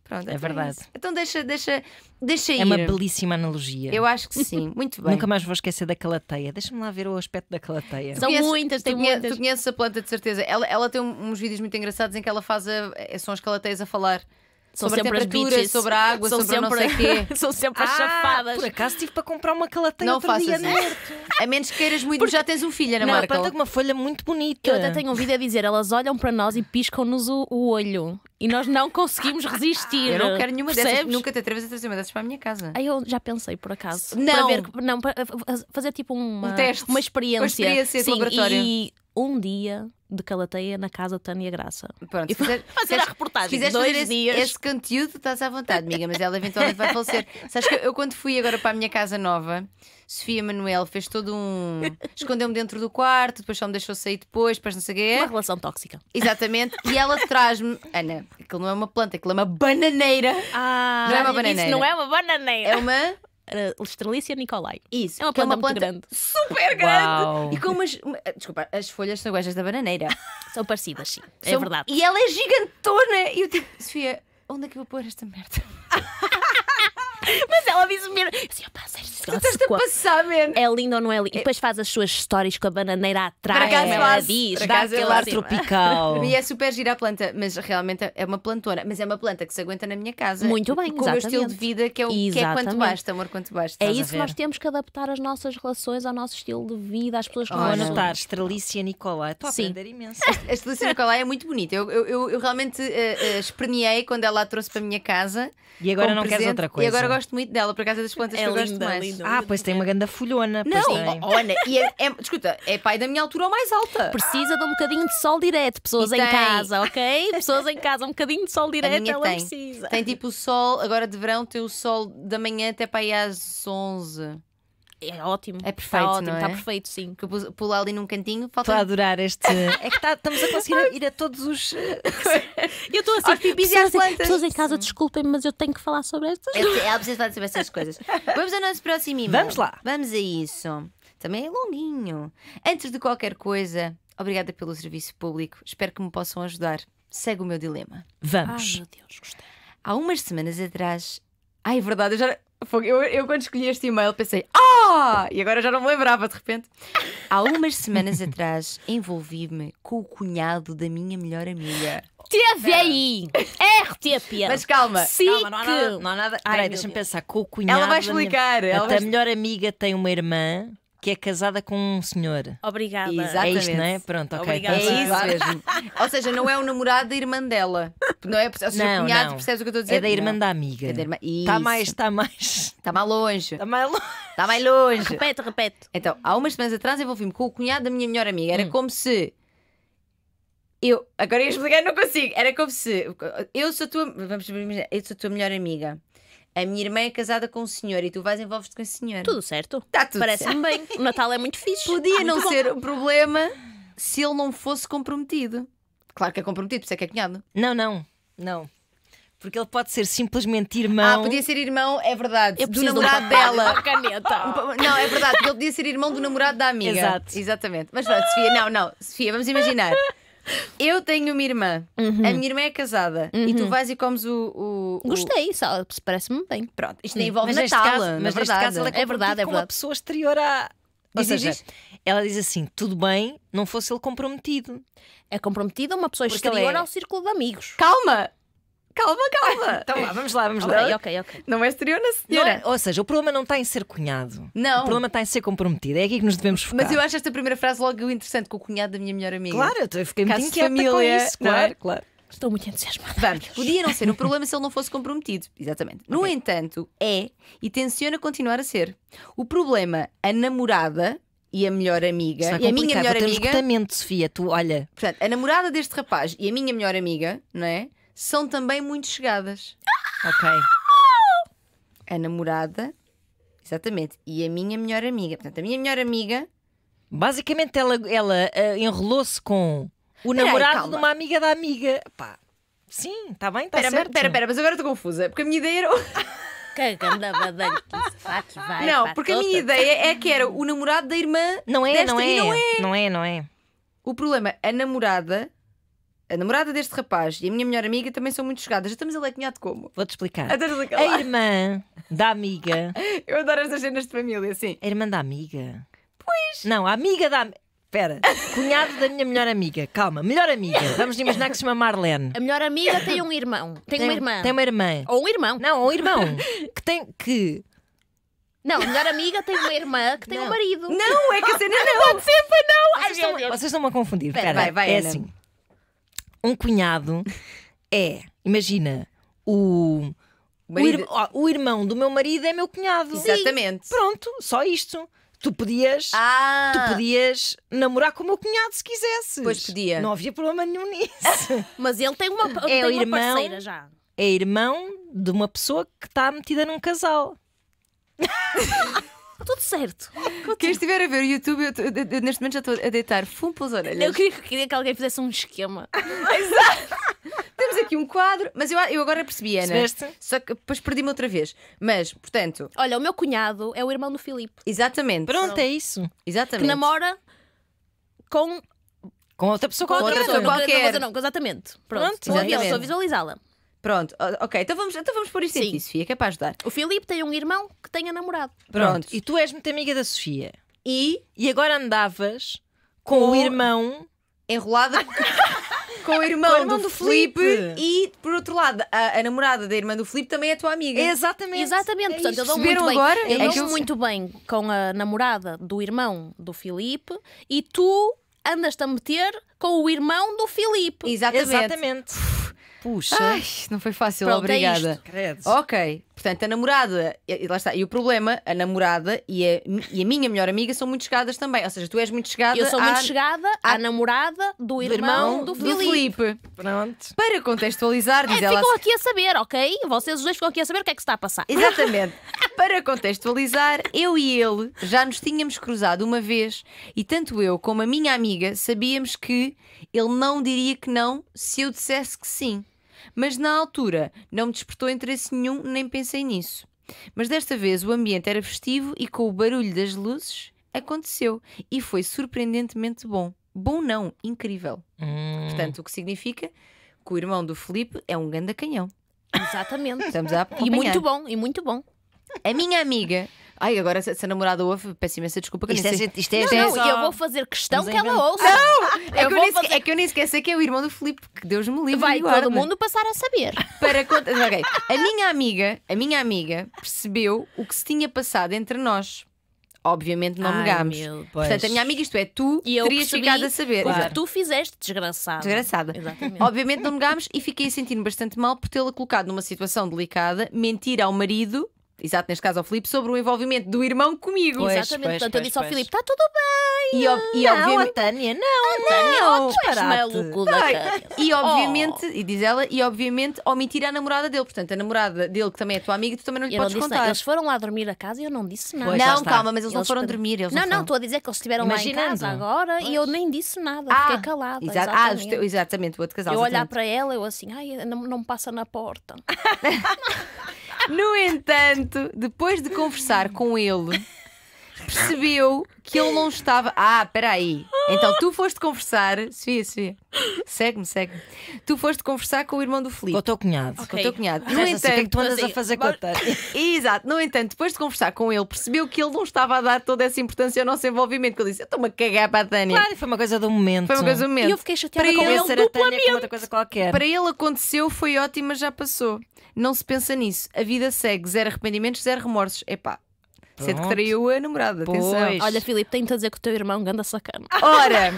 Pronto, é, então é verdade. então deixa, deixa, deixa ir. É uma belíssima analogia. Eu acho que sim, muito bem. Nunca mais vou esquecer da calateia. Deixa-me lá ver o aspecto da calateia. São conheces, muitas, tem muitas. tu conheces a planta de certeza. Ela, ela tem uns vídeos muito engraçados em que ela faz a, são as calateias a falar. São sobre sempre as Sobre a água, são sobre sempre, não sei quê. são sempre ah, chafadas. Por acaso tive para comprar uma calateia não outro dia assim. A menos que queiras muito, Porque... já tens um filho, Ana Não, Marca. Não, uma folha muito bonita. Eu até tenho um vídeo a dizer, elas olham para nós e piscam-nos o, o, olho. E nós não conseguimos resistir. Eu não quero nenhuma Percebes? dessas. Nunca te atreves a trazer uma dessas para a minha casa. Aí eu já pensei, por acaso. Não. Para ver, não, para fazer tipo uma, um teste. Uma experiência. Uma experiência Sim, de laboratório. E um dia de Calateia na Casa Tânia Graça. Pronto, e fazer, fazer a reportagem. dois fazer dias. Esse, esse conteúdo, estás à vontade, amiga, mas ela eventualmente vai falecer. Sabes que eu, eu, quando fui agora para a minha casa nova, Sofia Manuel fez todo um. escondeu-me dentro do quarto, depois só me deixou sair depois, depois não sei o quê. Uma relação tóxica. Exatamente, e ela traz-me. Ana, aquilo não é uma planta, aquilo é uma bananeira. Ah, não é uma bananeira. Isso não é uma bananeira. É uma uh, Estrelícia Nicolai. Isso. É uma planta, é uma planta muito grande. Super grande! Uau. E com umas. Desculpa, as folhas são iguais da bananeira. São parecidas, sim. É verdade. E ela é gigantona. E eu tipo, Sofia, onde é que eu vou pôr esta merda? Mas ela disse mesmo. Eu assim, opa, sério, estás a passar, man. É lindo ou não é lindo? E depois faz as suas histórias com a bananeira atrás, como ela diz. Para dá aquele ar tropical. E é super gira a planta, mas realmente é uma plantona. Mas é uma planta que se aguenta na minha casa. Muito bem, Com o meu estilo de vida, que é, o, que é quanto basta, amor, quanto basta. É isso que nós temos que adaptar as nossas relações ao nosso estilo de vida, às pessoas que nós Vou anotar, Estrelícia Nicolai. Estou a aprender imenso. A Estrelícia Nicolai é muito bonita. Eu, eu, eu, realmente uh, uh, esperneei quando ela a trouxe para a minha casa. E agora não presente. queres outra coisa. E agora gosto muito dela, por acaso é das plantas é que eu linda, gosto mais. Linda, ah, linda, pois tem uma grande folhona. Não, olha, e é, é, escuta, é pai da minha altura ou mais alta. Precisa de um bocadinho de sol direto, pessoas e em tem. casa, ok? Pessoas em casa, um bocadinho de sol direto, ela tem. precisa. Tem tipo o sol, agora de verão tem o sol da manhã até para aí às 11 é ótimo. É tá perfeito, está ótimo, tá é? está perfeito, sim. Que eu pulo ali num cantinho, falta. Estou a adorar este. é que tá, estamos a conseguir ir a todos os. eu estou a pipis e as plantas. Assim, pessoas em casa, desculpem, mas eu tenho que falar sobre estas é coisas. Ela precisa falar sobre estas coisas. Vamos ao nosso próximo e-mail. Vamos lá. Vamos a isso. Também é longuinho. Antes de qualquer coisa, obrigada pelo serviço público. Espero que me possam ajudar. Segue o meu dilema. Vamos. Ai, meu Deus, gostei. Há umas semanas atrás. Ai, é verdade, eu já. Eu, eu, quando escolhi este e-mail pensei, ah! E agora já não me lembrava de repente. Há umas semanas atrás envolvi-me com o cunhado da minha melhor amiga. Teve aí! RTP! Mas calma, Sim calma, não há nada. nada. deixa-me pensar. Com o cunhado. Ela vai explicar. Minha, ela vai... A melhor amiga tem uma irmã que é casada com um senhor. Obrigada. Exatamente. É isto, não é? Pronto, ok. Obrigada. Então é isso mesmo. Ou seja, não é o namorado da irmã dela. Não é? Ou seja, não, cunhado, não. percebes o que eu estou a é dizer? É da irmã não. da amiga. É da irmã... Está mais, está mais. Está mais longe. Está mais longe. Está mais longe. Repete, repete. Então, há umas semanas atrás envolvi-me com o cunhado da minha melhor amiga. Era hum. como se eu agora ia explicar, não consigo. Era como se eu sou a tua, vamos imaginar, eu sou tua melhor amiga a minha irmã é casada com um senhor e tu vais envolves-te com esse senhor. Tudo certo. Está tudo Parece-me bem. O Natal é muito fixe. Podia ah, não ser um problema se ele não fosse comprometido. Claro que é comprometido, por isso é que é cunhado. Não, não, não. Porque ele pode ser simplesmente irmão. Ah, podia ser irmão, é verdade. Eu do namorado de dela. Uma caneta. Não, é verdade, porque ele podia ser irmão do namorado da amiga. Exato. Exatamente. Mas pronto, Sofia, não, não. Sofia, vamos imaginar. Eu tenho uma irmã. Uhum. A minha irmã é casada. Uhum. E tu uhum. vais e comes o. o, o... Gostei, parece-me bem. Pronto, isto nem envolve mas Natal. Caso, mas neste caso ela é, é verdade, é verdade. com uma pessoa exterior à. Ou seja, ela diz assim: tudo bem, não fosse ele comprometido. É comprometido a uma pessoa Porque exterior é... ao círculo de amigos. Calma! Calma, calma. então lá, vamos lá, vamos okay, lá. Ok, ok, Não é na senhora. Não, ou seja, o problema não está em ser cunhado. Não. O problema está em ser comprometido. É aqui que nos devemos focar. Mas eu acho esta primeira frase logo interessante com o cunhado da minha melhor amiga. Claro, eu fiquei muito inquieta com isso. É? Claro, é? claro. Estou muito entusiasmada. Vamos. Podia não ser um problema se ele não fosse comprometido. Exatamente. No okay. entanto, é e tenciona continuar a ser. O problema, a namorada, e a melhor amiga. É e a minha melhor amiga. Sofia, tu olha. Portanto, a namorada deste rapaz e a minha melhor amiga, não é? são também muito chegadas. Ok. A namorada, exatamente, e a minha melhor amiga. Portanto, a minha melhor amiga. Basicamente, ela, ela uh, enrolou-se com o Peraí, namorado calma. de uma amiga da amiga. Pá, sim, está bem, está certo. Mas, pera, pera, mas agora estou confusa, porque a minha ideia era. não, porque a minha ideia é que era o namorado da irmã. Não é, não é, não é. Não é, não é. O problema, a namorada a namorada deste rapaz e a minha melhor amiga também são muito chegadas. Já estamos a cunhado como? Vou-te explicar. A, a irmã da amiga. Eu adoro estas cenas de família, sim. A irmã da amiga. Pois. Não, a amiga da. Espera, cunhado da minha melhor amiga. Calma, melhor amiga. Vamos imaginar que se chama Marlene. A melhor amiga tem um irmão. Tem, tem uma irmã. Tem uma irmã. Ou um irmão. Não, ou um irmão. que tem. que não, a melhor amiga tem uma irmã que tem não. um marido. Não, é que a cena não. Não pode ser, foi não. vocês, estão, estão-me a confundir. Pera, vai, vai, é Ana. assim um cunhado é, imagina, o. O, ir, o, irmão do meu marido é meu cunhado. Exatamente. pronto, só isto. Tu podias, ah. tu podias namorar com o meu cunhado se quisesses. Pois podia. Não havia problema nenhum nisso. Mas ele tem uma, é tem o irmão, parceira já. É irmão de uma pessoa que está metida num casal. Tá tudo certo. Continua. Quem estiver a ver o YouTube, eu, eu, eu, neste momento já estou a deitar fumo pelas orelhas. Eu queria, queria que alguém fizesse um esquema. Exato! Temos aqui um quadro, mas eu, eu agora percebi, Ana. Percebeste? Só que depois perdi-me outra vez. Mas, portanto. Olha, o meu cunhado é o irmão do Filipe. Exatamente. Pronto, é isso. Exatamente. Que namora com. Com outra pessoa com qualquer. Outra pessoa qualquer. Não, não, exatamente. Pronto, Pronto. Exatamente. a visualizá-la. Pronto, ok, então vamos, então vamos pôr isto em ti, Sofia, que é para ajudar. O Filipe tem um irmão que tenha namorado. Pronto, e tu és muito amiga da Sofia. E, e agora andavas com, com o irmão enrolada com o irmão, com o irmão do, do Filipe. e por outro lado, a, a, namorada da irmã do Filipe também é tua amiga. exatamente. Exatamente, é portanto, eles dão muito bem. Agora? Eles é muito bem com a namorada do irmão do Filipe e tu andas-te a meter com o irmão do Filipe. Exatamente. exatamente. Puxa. Ai, não foi fácil, Pronto, é obrigada. É isto, ok, portanto, a namorada, e lá está, e o problema, a namorada e a, e a minha melhor amiga são muito chegadas também. Ou seja, tu és muito chegada. Eu sou à, muito chegada à, à namorada do irmão, do, irmão do, do Pronto. Para contextualizar, diz é, ela. Ficam assim- aqui a saber, ok? Vocês os dois ficam aqui a saber o que é que se está a passar. Exatamente. Para contextualizar, eu e ele já nos tínhamos cruzado uma vez e tanto eu como a minha amiga sabíamos que ele não diria que não se eu dissesse que sim mas na altura não me despertou interesse nenhum, nem pensei nisso. Mas desta vez o ambiente era festivo e com o barulho das luzes aconteceu e foi surpreendentemente bom. Bom não, incrível. Hum. Portanto, o que significa que o irmão do Felipe é um ganda canhão. Exatamente. Estamos a E muito bom, e muito bom. A minha amiga Ai, agora se a namorada ouve, peço imensa desculpa que isto nem é, sei. Isto é, não, não, só... eu vou fazer questão que é ela ouça. Não, é, que eu fazer... é que eu nem esqueci que é o irmão do Filipe, que Deus me livre. Vai todo mundo passar a saber. Para conta. Ok, A minha amiga, a minha amiga percebeu o que se tinha passado entre nós. Obviamente não negámos. Portanto, a minha amiga, isto é, tu e eu terias percebi, ficado a saber. Claro. Tu fizeste desgraçada. Desgraçada. Exatamente. Obviamente não negámos e fiquei a sentir-me bastante mal por tê-la colocado numa situação delicada, mentir ao marido exato, neste caso ao Filipe, sobre o envolvimento do irmão comigo. Pois, Exatamente, pois, portanto pois, eu disse ao Filipe: está tudo bem. E, ob e não, obviamente... a Tânia, não, a ah, Tânia, não, oh, tu maluco da Tânia. E oh. obviamente, oh. e diz ela, e obviamente omitir a namorada dele. Portanto, a namorada dele, que também é tua amiga, tu também não lhe eu podes não contar. Nada. Eles foram lá dormir a casa e eu não disse nada. Pois, não, calma, mas eles, eles não foram dormir. Eles não, não, estou a dizer que eles estiveram Imaginando. lá em casa agora pois. e eu nem disse nada, ah, fiquei calada. Exa ah, exatamente. Ah, exatamente, o outro casal. Eu olhar para ela, eu assim, ai, não, não passa na porta. No entanto, depois de conversar com ele, percebeu que ele não estava. Ah, peraí. Então tu foste conversar. Sofia, Sofia. Segue-me, segue-me. Tu foste conversar com o irmão do Felipe. Com o teu cunhado. Okay. Com o teu cunhado. No entanto, assim, o que é que tu andas a assim, fazer com a Tânia? Exato. No entanto, depois de conversar com ele, percebeu que ele não estava a dar toda essa importância ao nosso envolvimento. Que ele disse: Eu estou-me a cagar para a Tânia. Claro, foi uma coisa do momento. Foi uma coisa do momento. E eu fiquei chateada para com ele, ele a Tânia com outra coisa qualquer. Para ele aconteceu, foi ótima, já passou não se pensa nisso. A vida segue, zero arrependimentos, zero remorsos. Epá, Sendo que traiu a namorada, atenção. Olha, Filipe, tenho-te a dizer que o teu irmão ganda sacana. Ora,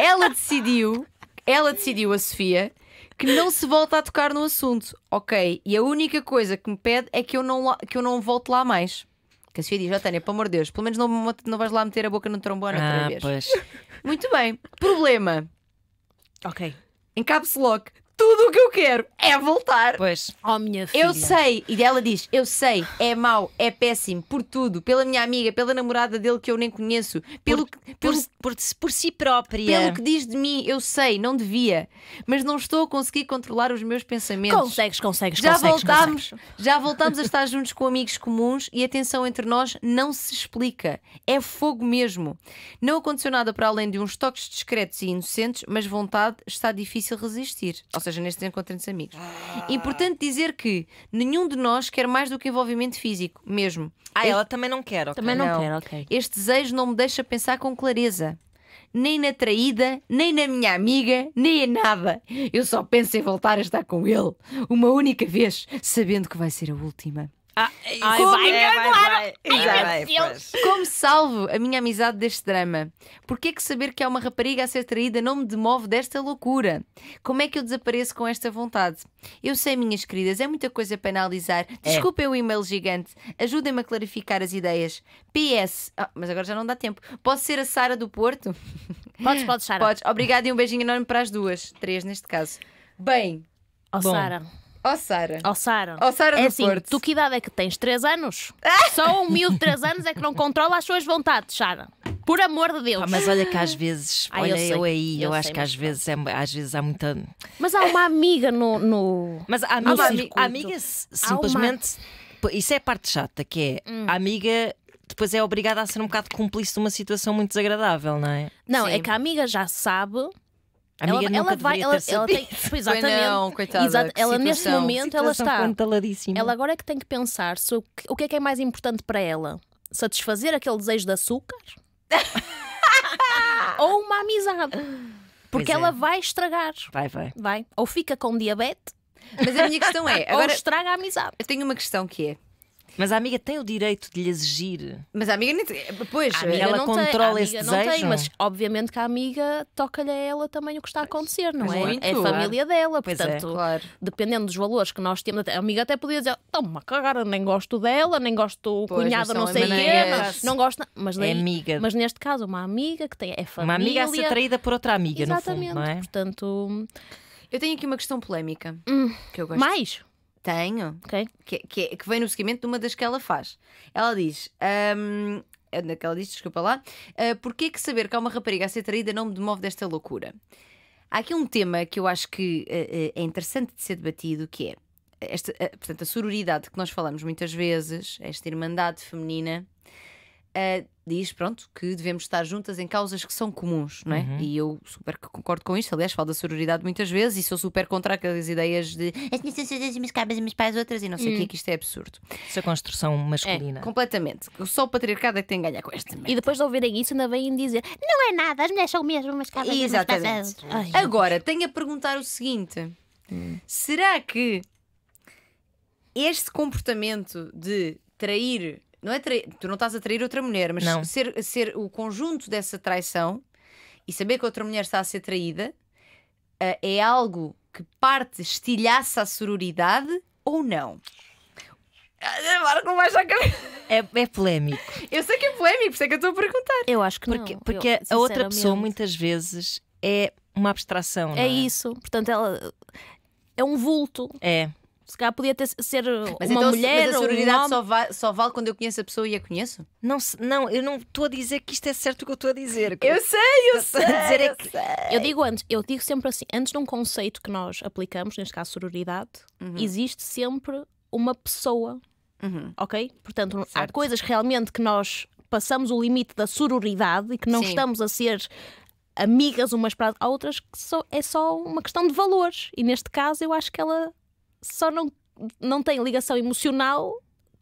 ela decidiu, ela decidiu, a Sofia, que não se volta a tocar no assunto, ok? E a única coisa que me pede é que eu não, que eu não volte lá mais. Que a Sofia diz, ó oh, Tânia, pelo amor de Deus, pelo menos não, não vais lá meter a boca no trombone ah, outra vez. Pois. Muito bem. Problema. Ok. Em caps lock, tudo o que eu quero é voltar. Pois. Oh, minha filha. Eu sei, e ela diz: Eu sei, é mau, é péssimo, por tudo, pela minha amiga, pela namorada dele que eu nem conheço, pelo por, pelo, por, por, por, si própria. Pelo que diz de mim, eu sei, não devia, mas não estou a conseguir controlar os meus pensamentos. Consegues, consegues, já consegues, voltamos, consegues. Já voltamos a estar juntos com amigos comuns e a tensão entre nós não se explica. É fogo mesmo. Não aconteceu nada para além de uns toques discretos e inocentes, mas vontade está difícil resistir. Ou seja, seja, nestes encontros entre amigos. Ah. Importante dizer que nenhum de nós quer mais do que envolvimento físico, mesmo. Ah, este... ela também não quer, ok. Também não, não. quer, ok. Este desejo não me deixa pensar com clareza. Nem na traída, nem na minha amiga, nem em nada. Eu só penso em voltar a estar com ele uma única vez, sabendo que vai ser a última. Ah, vai, é, vai, vai, Ai, vai, Como salvo a minha amizade deste drama? Porquê que saber que há uma rapariga a ser traída não me demove desta loucura? Como é que eu desapareço com esta vontade? Eu sei, minhas queridas, é muita coisa para analisar. É. Desculpem é. o e-mail gigante. Ajudem-me a clarificar as ideias. PS. Ah, mas agora já não dá tempo. Posso ser a Sara do Porto? Podes, podes, Sara. Podes. Obrigada e um beijinho enorme para as duas. Três, neste caso. Bem. Oh, Sara. Oh, Sara. Oh, Sara. Oh, Sara é assim, Porto. tu que idade é que tens? 3 anos? Só um miúdo de 3 anos é que não controla as suas vontades, Sara. Por amor de Deus. Ah, mas olha que às vezes, ah, olha eu, eu aí, eu, eu acho que às vezes, é, às vezes há muita. Mas há uma amiga no. no... Mas há, no uma, amiga simplesmente. Uma... Isso é a parte chata, que é hum. a amiga depois é obrigada a ser um bocado cúmplice de uma situação muito desagradável, não é? Não, é Sim. é que a amiga já sabe ela, ela, vai, ela, ela tem, exatamente. Não, coitada, Exato, ela nesse momento ela está. Ela agora é que tem que pensar se o, que, o que é que é mais importante para ela: satisfazer aquele desejo de açúcar ou uma amizade. Porque é. ela vai estragar. Vai, vai. Vai. Ou fica com diabetes. Mas a minha questão é: agora, ou estraga a amizade. Eu tenho uma questão que é: mas a amiga tem o direito de lhe exigir. Mas a amiga nem. Pois, a amiga, ela não controla tem, esse amiga desejo. Não tem, mas obviamente que a amiga toca-lhe a ela também o que está a acontecer, não é? Muito, é a família dela, pois é, portanto, é, claro. dependendo dos valores que nós temos, a amiga até podia dizer: toma, cagada, nem gosto dela, nem gosto do cunhado, não sei quê, não gosto. Mas, é daí, é amiga. mas neste caso, uma amiga que tem. É família. Uma amiga a ser traída por outra amiga, Exatamente, no fundo, não é? Portanto. Eu tenho aqui uma questão polémica. Hum, que eu gosto. Mais? Tenho. Okay. Que, que, que, vem no seguimento de uma das que ela faz. Ela diz. Um, é naquela diz, desculpa lá. Uh, ah, Porquê que saber que há uma rapariga a ser traída não me demove desta loucura? Há aqui um tema que eu acho que uh, é interessante de ser debatido, que é esta, uh, portanto, a sororidade que nós falamos muitas vezes, esta irmandade feminina, uh, diz, pronto, que devemos estar juntas em causas que são comuns, não é? Uhum. E eu super concordo com isto, aliás, falo da sororidade muitas vezes e sou super contra aquelas ideias de as minhas sensações e meus cabas e meus pais outras e não sei o é hum. que, que isto é absurdo. Essa é construção é, masculina. É, completamente. Só o patriarcado é que tem ganha com esta E depois de ouvirem isso ainda vêm dizer não é nada, as mulheres são mesmo umas cabas e meus pais Agora, tenho a perguntar o seguinte. Hum. Será que este comportamento de trair não é tu não estás a trair outra mulher, mas não. ser, ser o conjunto dessa traição e saber que outra mulher está a ser traída uh, é algo que parte estilhaça a sororidade ou não? Agora ah, não vais já É, é polémico. Eu sei que é polémico, por isso é que eu estou a perguntar. Eu acho que porque, não. Porque eu, a outra pessoa muitas vezes é uma abstração. É, é, isso. Portanto, ela é um vulto. É. Se calhar podia ter, ser mas uma então, mulher. Mas a sororidade um só, va só, vale quando eu conheço a pessoa e a conheço? Não, não eu não estou a dizer que isto é certo o que eu estou a dizer. Eu sei, eu sei, dizer é eu é que... sei. Eu digo antes, eu digo sempre assim: antes de um conceito que nós aplicamos, neste caso sororidade, uhum. existe sempre uma pessoa. Uhum. Ok? Portanto, certo. há coisas realmente que nós passamos o limite da sororidade e que não Sim. estamos a ser amigas umas para outras, que só, é só uma questão de valores. E neste caso, eu acho que ela só não, não tem ligação emocional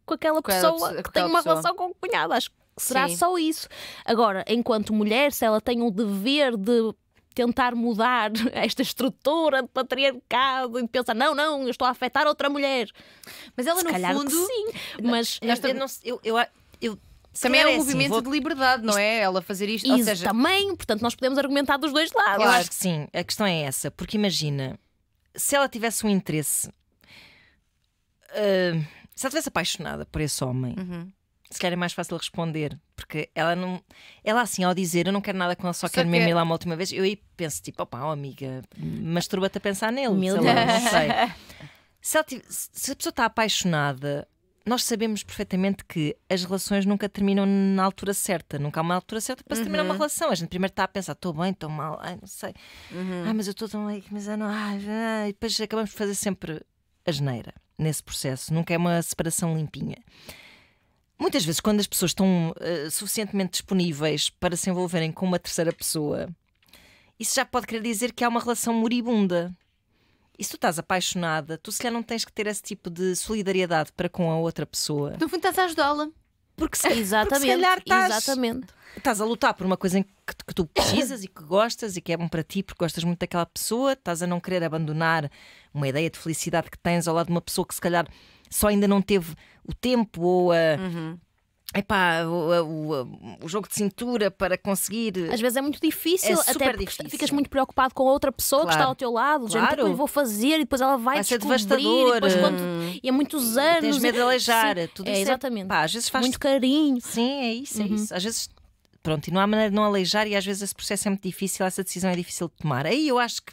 com aquela com pessoa que, que tem uma pessoa. relação com o cunhado. Acho que será Sim. só isso. Agora, enquanto mulher, se ela tem o dever de tentar mudar esta estrutura de patriarcado e de pensar, não, não, eu estou a afetar outra mulher. Mas ela, se no fundo. sim, mas. Nós, eu, não, eu, eu, eu também era é, é um assim, movimento vou... de liberdade, não isto... é? Ela fazer isto. Isso seja... também, portanto, nós podemos argumentar dos dois lados. Eu acho que sim, a questão é essa, porque imagina, se ela tivesse um interesse se ela estivesse apaixonada por esse homem, uhum. se calhar é mais fácil responder. Porque ela não. Ela assim, ao dizer eu não quero nada com ela só, só quero mesmo ir lá uma última vez, eu aí penso tipo, opa oh, amiga, masturba-te a pensar nele. Sei lá, não sei. se, se a pessoa está apaixonada, nós sabemos perfeitamente que as relações nunca terminam na altura certa, nunca há uma altura certa para se terminar uhum. uma relação. A gente primeiro está a pensar, estou bem, estou mal, ai, não sei, uhum. ai, ah, mas eu estou tão aí, mas eu não, ai, ai. e depois acabamos por fazer sempre a geneira nesse processo, nunca é uma separação limpinha. Muitas vezes, quando as pessoas estão uh, suficientemente disponíveis para se envolverem com uma terceira pessoa, isso já pode querer dizer que há uma relação moribunda. E se tu estás apaixonada, tu se calhar não tens que ter esse tipo de solidariedade para com a outra pessoa. No fundo, estás a ajudá-la. Porque se, exatamente, porque se calhar estás, exatamente. estás a lutar por uma coisa que, que tu precisas e que gostas e que é bom para ti porque gostas muito daquela pessoa, estás a não querer abandonar uma ideia de felicidade que tens ao lado de uma pessoa que se calhar só ainda não teve o tempo ou a. Uhum. Epá, o, o, o, jogo de cintura para conseguir. Às vezes é muito difícil, é até difícil. ficas muito preocupado com a outra pessoa claro. que está ao teu lado, claro. gente, o que é eu vou fazer, e depois ela vai, vai ser devastador. Eh, e, quando... e é muitos anos. E tens medo de aleijar, Sim. É tudo é, isso. É exatamente. É, pá, às vezes faz muito carinho. Sim, é isso, uhum. é isso. Às vezes, pronto, e não há maneira de não aleijar, e às vezes esse processo é muito difícil, essa decisão é difícil de tomar. Aí eu acho que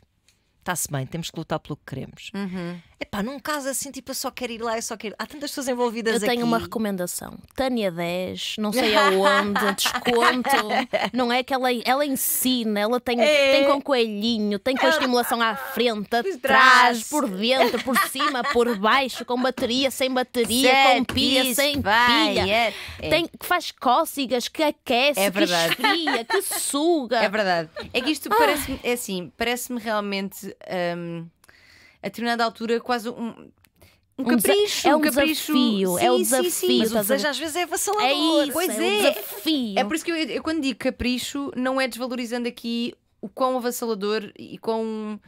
está-se bem, temos que lutar pelo que queremos. Uhum. Epá, num caso assim, tipo, eu só quero ir lá, eu só quero. Há tantas pessoas envolvidas aqui. Eu tenho aqui. uma recomendação. Tânia 10, não sei aonde, desconto. Não é que ela, é- ela ensina, ela tem, é. tem com coelhinho, tem com a estimulação à frente, atrás, por dentro, por cima, por baixo, com bateria, sem bateria, Set, com pilha, piece, sem vai, pilha. É, é. Tem, que faz cócegas, que aquece, é que esfria, que suga. É verdade. É que isto ah. parece-me, é assim, parece-me realmente. Hum, a determinada altura, quase um. Um capricho, é um, capricho. desafio, sim, é o desafio. Sim, sim. Mas o desejo às vezes é vassalador. É isso, pois é, é. Um desafio. É por isso que eu, eu, quando digo capricho, não é desvalorizando aqui o quão avassalador e quão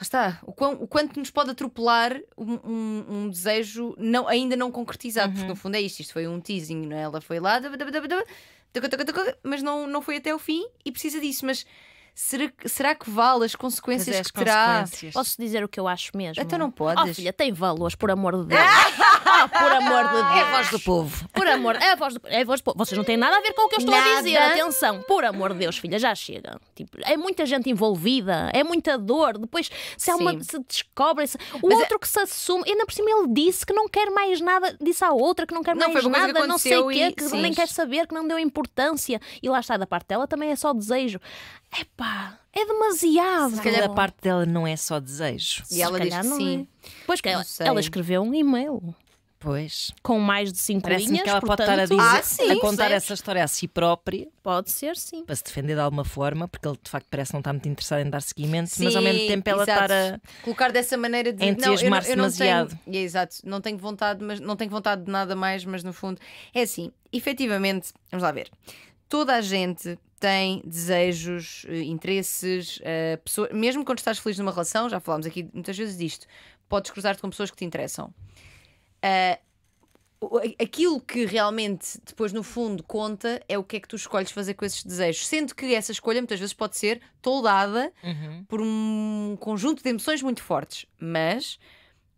está, o, quão, o, quanto nos pode atropelar um, um, um desejo não, ainda não concretizado, uhum. porque no fundo é isto, isto foi um teasing, não é? Ela foi lá, mas não, não foi até o fim e precisa disso, mas será, será que vale as consequências é, as que terá? Consequências. Posso dizer o que eu acho mesmo? Então não oh, podes. Oh, filha, tem valores, por amor de Deus. Ah, por amor de Deus. É a voz do povo. Por amor, é a voz do, é voz do povo. Vocês não têm nada a ver com o que eu estou nada. a dizer. Atenção, por amor de Deus, filha, já chega. Tipo, é muita gente envolvida, é muita dor. Depois, se há Sim. se descobre, se... o Mas é- outro é... que se assume, ainda por cima ele disse que não quer mais nada, disse à outra que não quer não, mais nada, não sei o quê, que Sim. nem quer saber, que não deu importância. E lá está, da parte dela também é só desejo. é pá. é demasiado. Se calhar a parte dela não é só desejo. E ela diz que sim. É. Pois que ela, ela, escreveu um e-mail. Pois. Com mais de cinco Parece linhas. que ela portanto... pode estar a, dizer, ah, sim, a contar sim. essa história a si própria. Pode ser, sim. Para se defender de alguma forma, porque ele de facto parece não estar muito interessado em dar seguimento, sim, mas ao mesmo tempo ela exato. estar a. Colocar dessa maneira de. Entusiasmar-se demasiado. Tenho... É, exato. Não tenho vontade, mas não tenho vontade de nada mais, mas no fundo. É assim, efetivamente, vamos lá ver. Toda a gente tem desejos, eh, interesses, uh, pessoa... mesmo quando estás feliz numa relação, já falámos aqui muitas vezes disto, podes cruzar-te com pessoas que te interessam. Uh, aquilo que realmente depois no fundo conta é o que é que tu escolhes fazer com esses desejos, sendo que essa escolha muitas vezes pode ser toldada uhum. por um conjunto de emoções muito fortes, mas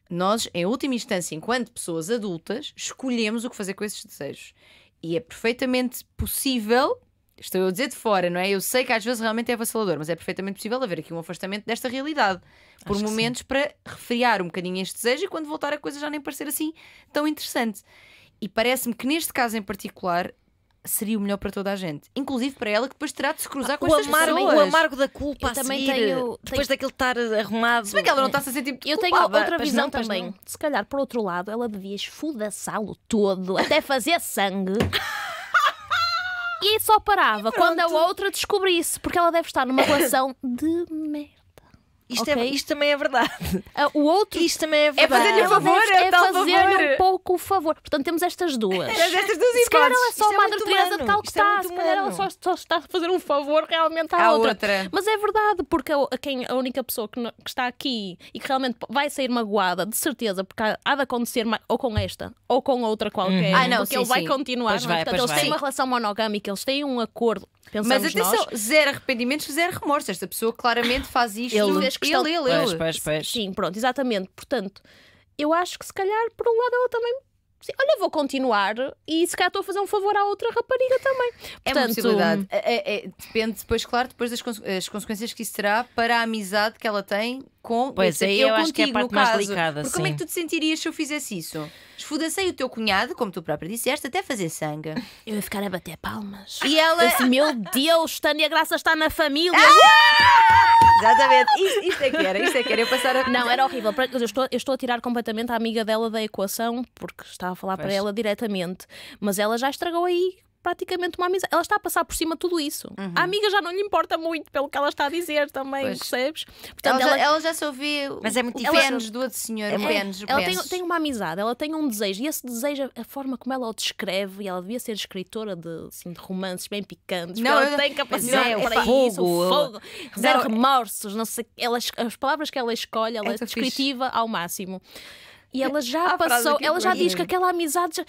nós, em última instância, enquanto pessoas adultas, escolhemos o que fazer com esses desejos. E é perfeitamente possível, estou a dizer de fora, não é? Eu sei que às vezes realmente é avassalador, mas é perfeitamente possível haver aqui um afastamento desta realidade por momentos para refriar um bocadinho este desejo e quando voltar a coisa já nem parecer assim tão interessante. E parece-me que neste caso em particular seria o melhor para toda a gente, inclusive para ela que depois terá de se cruzar ah, com estas amargo, pessoas. O amargo da culpa a também seguir, tenho, depois tenho... daquele estar arrumado. Se bem que ela não está a sentir tipo Eu tenho outra visão não, também. Não. Se calhar, por outro lado, ela devia esfudaçá-lo todo até fazer sangue. e só parava quando a outra descobrisse, porque ela deve estar numa relação de merda. Isto, é okay. é, isto também é verdade. Ah, o outro. Isto também é, é verdade. É, é fazer-lhe um favor, é, fazer-lhe um pouco o favor. Portanto, temos estas duas. estas duas Se calhar ela é só a Madre Teresa de Calcutá. É se calhar ela só, só, está a fazer um favor realmente à, à outra. outra. Mas é verdade, porque a, quem, a única pessoa que, que, está aqui e que realmente vai sair magoada, de certeza, porque há, há de acontecer ou com esta ou com outra qualquer. Uhum. Ah, não, porque sim, ele vai sim. continuar. Pois vai, portanto, eles vai. têm uma relação monogâmica, eles têm um acordo. Pensamos Mas atenção, nós. zero arrependimentos, zero remorso. Esta pessoa claramente faz isto. Ele questão... Ele, ele, ele. Pés, pés, Sim, pronto, exatamente. Portanto, eu acho que se calhar, por um lado, ela também olha, vou continuar e se calhar estou a fazer um favor à outra rapariga também. é uma possibilidade. É, é, é, depende depois, claro, depois das consequências que isso terá para a amizade que ela tem com. Pois aí eu, acho que é a parte mais delicada. Porque sim. como é que tu te sentirias se eu fizesse isso? Esfudacei o teu cunhado, como tu própria disseste, até fazer sangue. Eu ia ficar a bater palmas. E ela. Disse, Meu Deus, Tânia Graça está na família. Ah! Exatamente, isto, isto, é que era, isto é que era. Eu passar a... Não, era horrível. Eu estou, eu estou a tirar completamente a amiga dela da equação, porque estava a falar pois. para ela diretamente. Mas ela já estragou aí praticamente uma amizade. Ela está a passar por cima de tudo isso. Uhum. A amiga já não lhe importa muito pelo que ela está a dizer também, pois. percebes? Portanto, ela, Já, ela já se ouviu. Mas é muito diferente do outro senhor. É, menos, ela tem, tem, uma amizade, ela tem um desejo e esse desejo, a forma como ela o descreve, e ela devia ser escritora de, assim, de romances bem picantes. Não, ela tem é capacidade é, para fogo, isso, fogo, zero remorsos, não sei. Ela, as palavras que ela escolhe, ela é, é descritiva fixe. ao máximo. E é ela já passou, ela já diz que aquela amizade. Já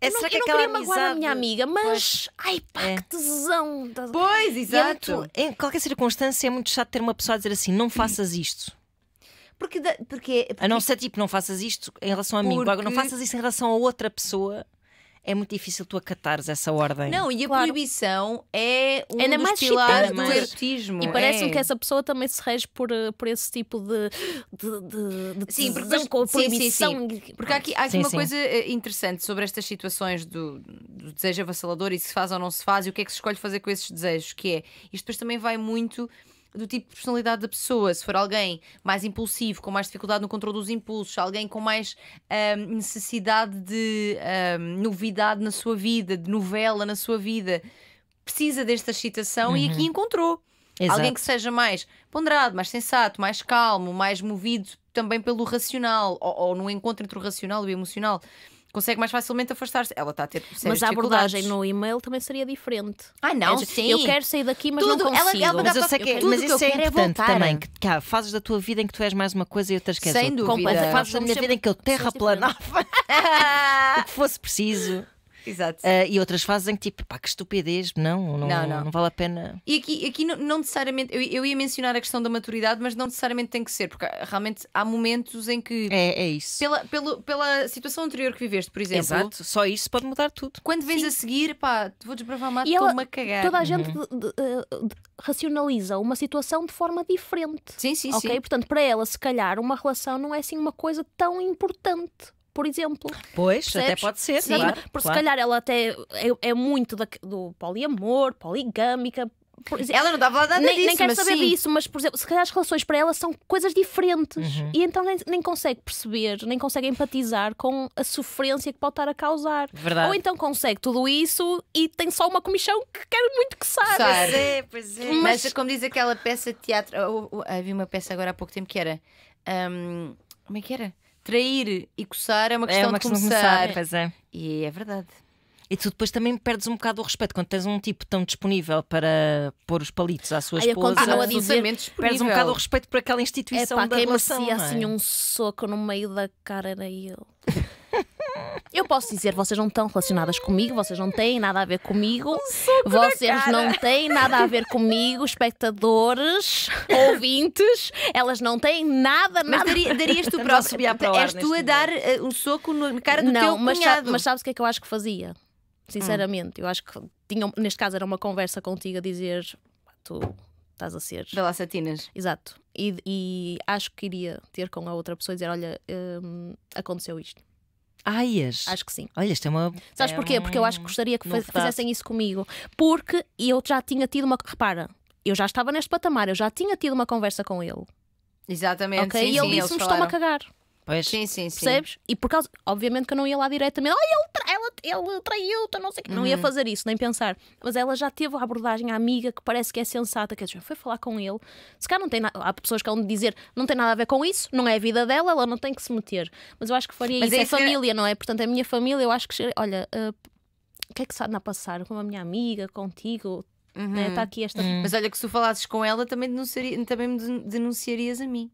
é, eu não, será que eu não queria amizade... magoar a minha amiga, mas pois. ai pá, é. que tesão! Pois, exato. É muito... Em qualquer circunstância é muito chato ter uma pessoa a dizer assim: não hum. faças isto. Porque, porque, porque... É, a não ser tipo, não faças isto em relação a mim, não faças isso em relação a outra pessoa é muito difícil tu acatares essa ordem. Não, e a claro. proibição é um Ainda dos mais pilares do erotismo. E parece-me é. que essa pessoa também se rege por, eh, por esse tipo de, de, de, de sim, porque, mas, com a proibição. Sim, sim, sim. Porque há aqui, há aqui uma coisa eh, interessante sobre estas situações do, do desejo avassalador e se faz ou não se faz e o que é que se escolhe fazer com esses desejos, que é isto depois também vai muito do tipo de personalidade da pessoa. Se for alguém mais impulsivo, com mais dificuldade no controle dos impulsos, alguém com mais necessidade de novidade na sua vida, de novela na sua vida, precisa desta excitação uhum. e aqui uhum. encontrou. Exato. Alguém que seja mais ponderado, mais sensato, mais calmo, mais movido também pelo racional, ou, ou no encontro entre o racional e o emocional consegue mais facilmente afastar-se. Ela está a ter Mas a abordagem no e-mail também seria diferente. Ah, não, é, sim. Eu quero sair daqui, mas tudo. não consigo. Ela, ela mas eu sei que, eu é- tudo mas isso que eu é, é importante é também. Que, que há fases da tua vida em que tu és mais uma coisa e outras que és Sem outra. Sem dúvida. Fases da minha vida em que eu terraplanava o que fosse preciso. Exato. Uh, e outras fases em que tipo, pá, que estupidez, não, não, não, não. não vale a pena. E aqui, aqui não, não necessariamente, eu, eu, ia mencionar a questão da maturidade, mas não necessariamente tem que ser, porque realmente há momentos em que. É, é isso. Pela, pelo, pela situação anterior que viveste, por exemplo. Exato, só isso pode mudar tudo. Quando vens Sim. a seguir, pá, vou desbravar mato, estou uma cagada. Toda a gente uhum. de, de, de, racionaliza uma situação de forma diferente. Sim, sim, okay? sim. Portanto, para ela, se calhar, uma relação não é assim uma coisa tão importante por exemplo. Pois, percebes? até pode ser, sim. Claro, Porque claro. se calhar ela até é, é muito da, do poliamor, poligâmica, ela não dá nada nem, disso. Nem quero saber sim. disso, mas por exemplo, se calhar as relações para ela são coisas diferentes uhum. e então nem, nem, consegue perceber, nem consegue empatizar com a sofrência que pode estar a causar. Verdade. Ou então consegue tudo isso e tem só uma comissão que quer muito que saia. Pois é, pois é. Mas, mas, como diz aquela peça de teatro, havia uma peça agora há pouco tempo que era. Um, como é que era? trair e coçar é uma é questão, é uma questão de, começar. de começar. É. E é verdade. E tu depois também perdes um bocado o respeito quando tens um tipo tão disponível para pôr os palitos à sua esposa. Ah, não, a dizer, perdes um bocado o respeito por aquela instituição é, pá, da relação. Quem merecia é? assim um soco no meio da cara era eu. Eu posso dizer, vocês não estão relacionadas comigo, vocês não têm nada a ver comigo, vocês não têm nada a ver comigo, espectadores, ouvintes, elas não têm nada, nada. Mas daria, darias tu próximo, és tu a dar eh, um soco na cara do não, teu mas cunhado. mas sabes o que é que eu acho que fazia? Hum. Sinceramente, hum. eu acho que tinha, neste caso era uma conversa contigo a dizer tu estás a ser. Bela Satinas. Exato. E, e, acho que iria ter com a outra pessoa e dizer: olha, hum, aconteceu isto aias. Acho que sim. Olha, isto é uma. Sabes é porquê? Um... Porque eu acho que gostaria que fizessem isso comigo. Porque eu já tinha tido uma. Repara, eu já estava neste patamar, eu já tinha tido uma conversa com ele. Exatamente. Okay? Sim, e ele disse-me: estou-me a cagar. Pois. Sim, sim, sim. Percebes? E por causa, obviamente que eu não ia lá diretamente, ai ele, ela, ele traiu-te, não sei Uhum. Não ia uhum. fazer isso, nem pensar. Mas ela já teve a abordagem à amiga que parece que é sensata, que dizer, foi falar com ele. Se cá não tem nada. Há pessoas que vão dizer não tem nada a ver com isso, não é a vida dela, ela não tem que se meter. Mas eu acho que faria Mas isso. É, é família, não é? Portanto, a minha família, eu acho que, olha, eh, o uh, que é que se anda a passar com a minha amiga, contigo? Né? Tá uhum. Né? aqui esta... Uhum. Mas olha que se tu falasses com ela também, denunciaria também me denunciarias a mim.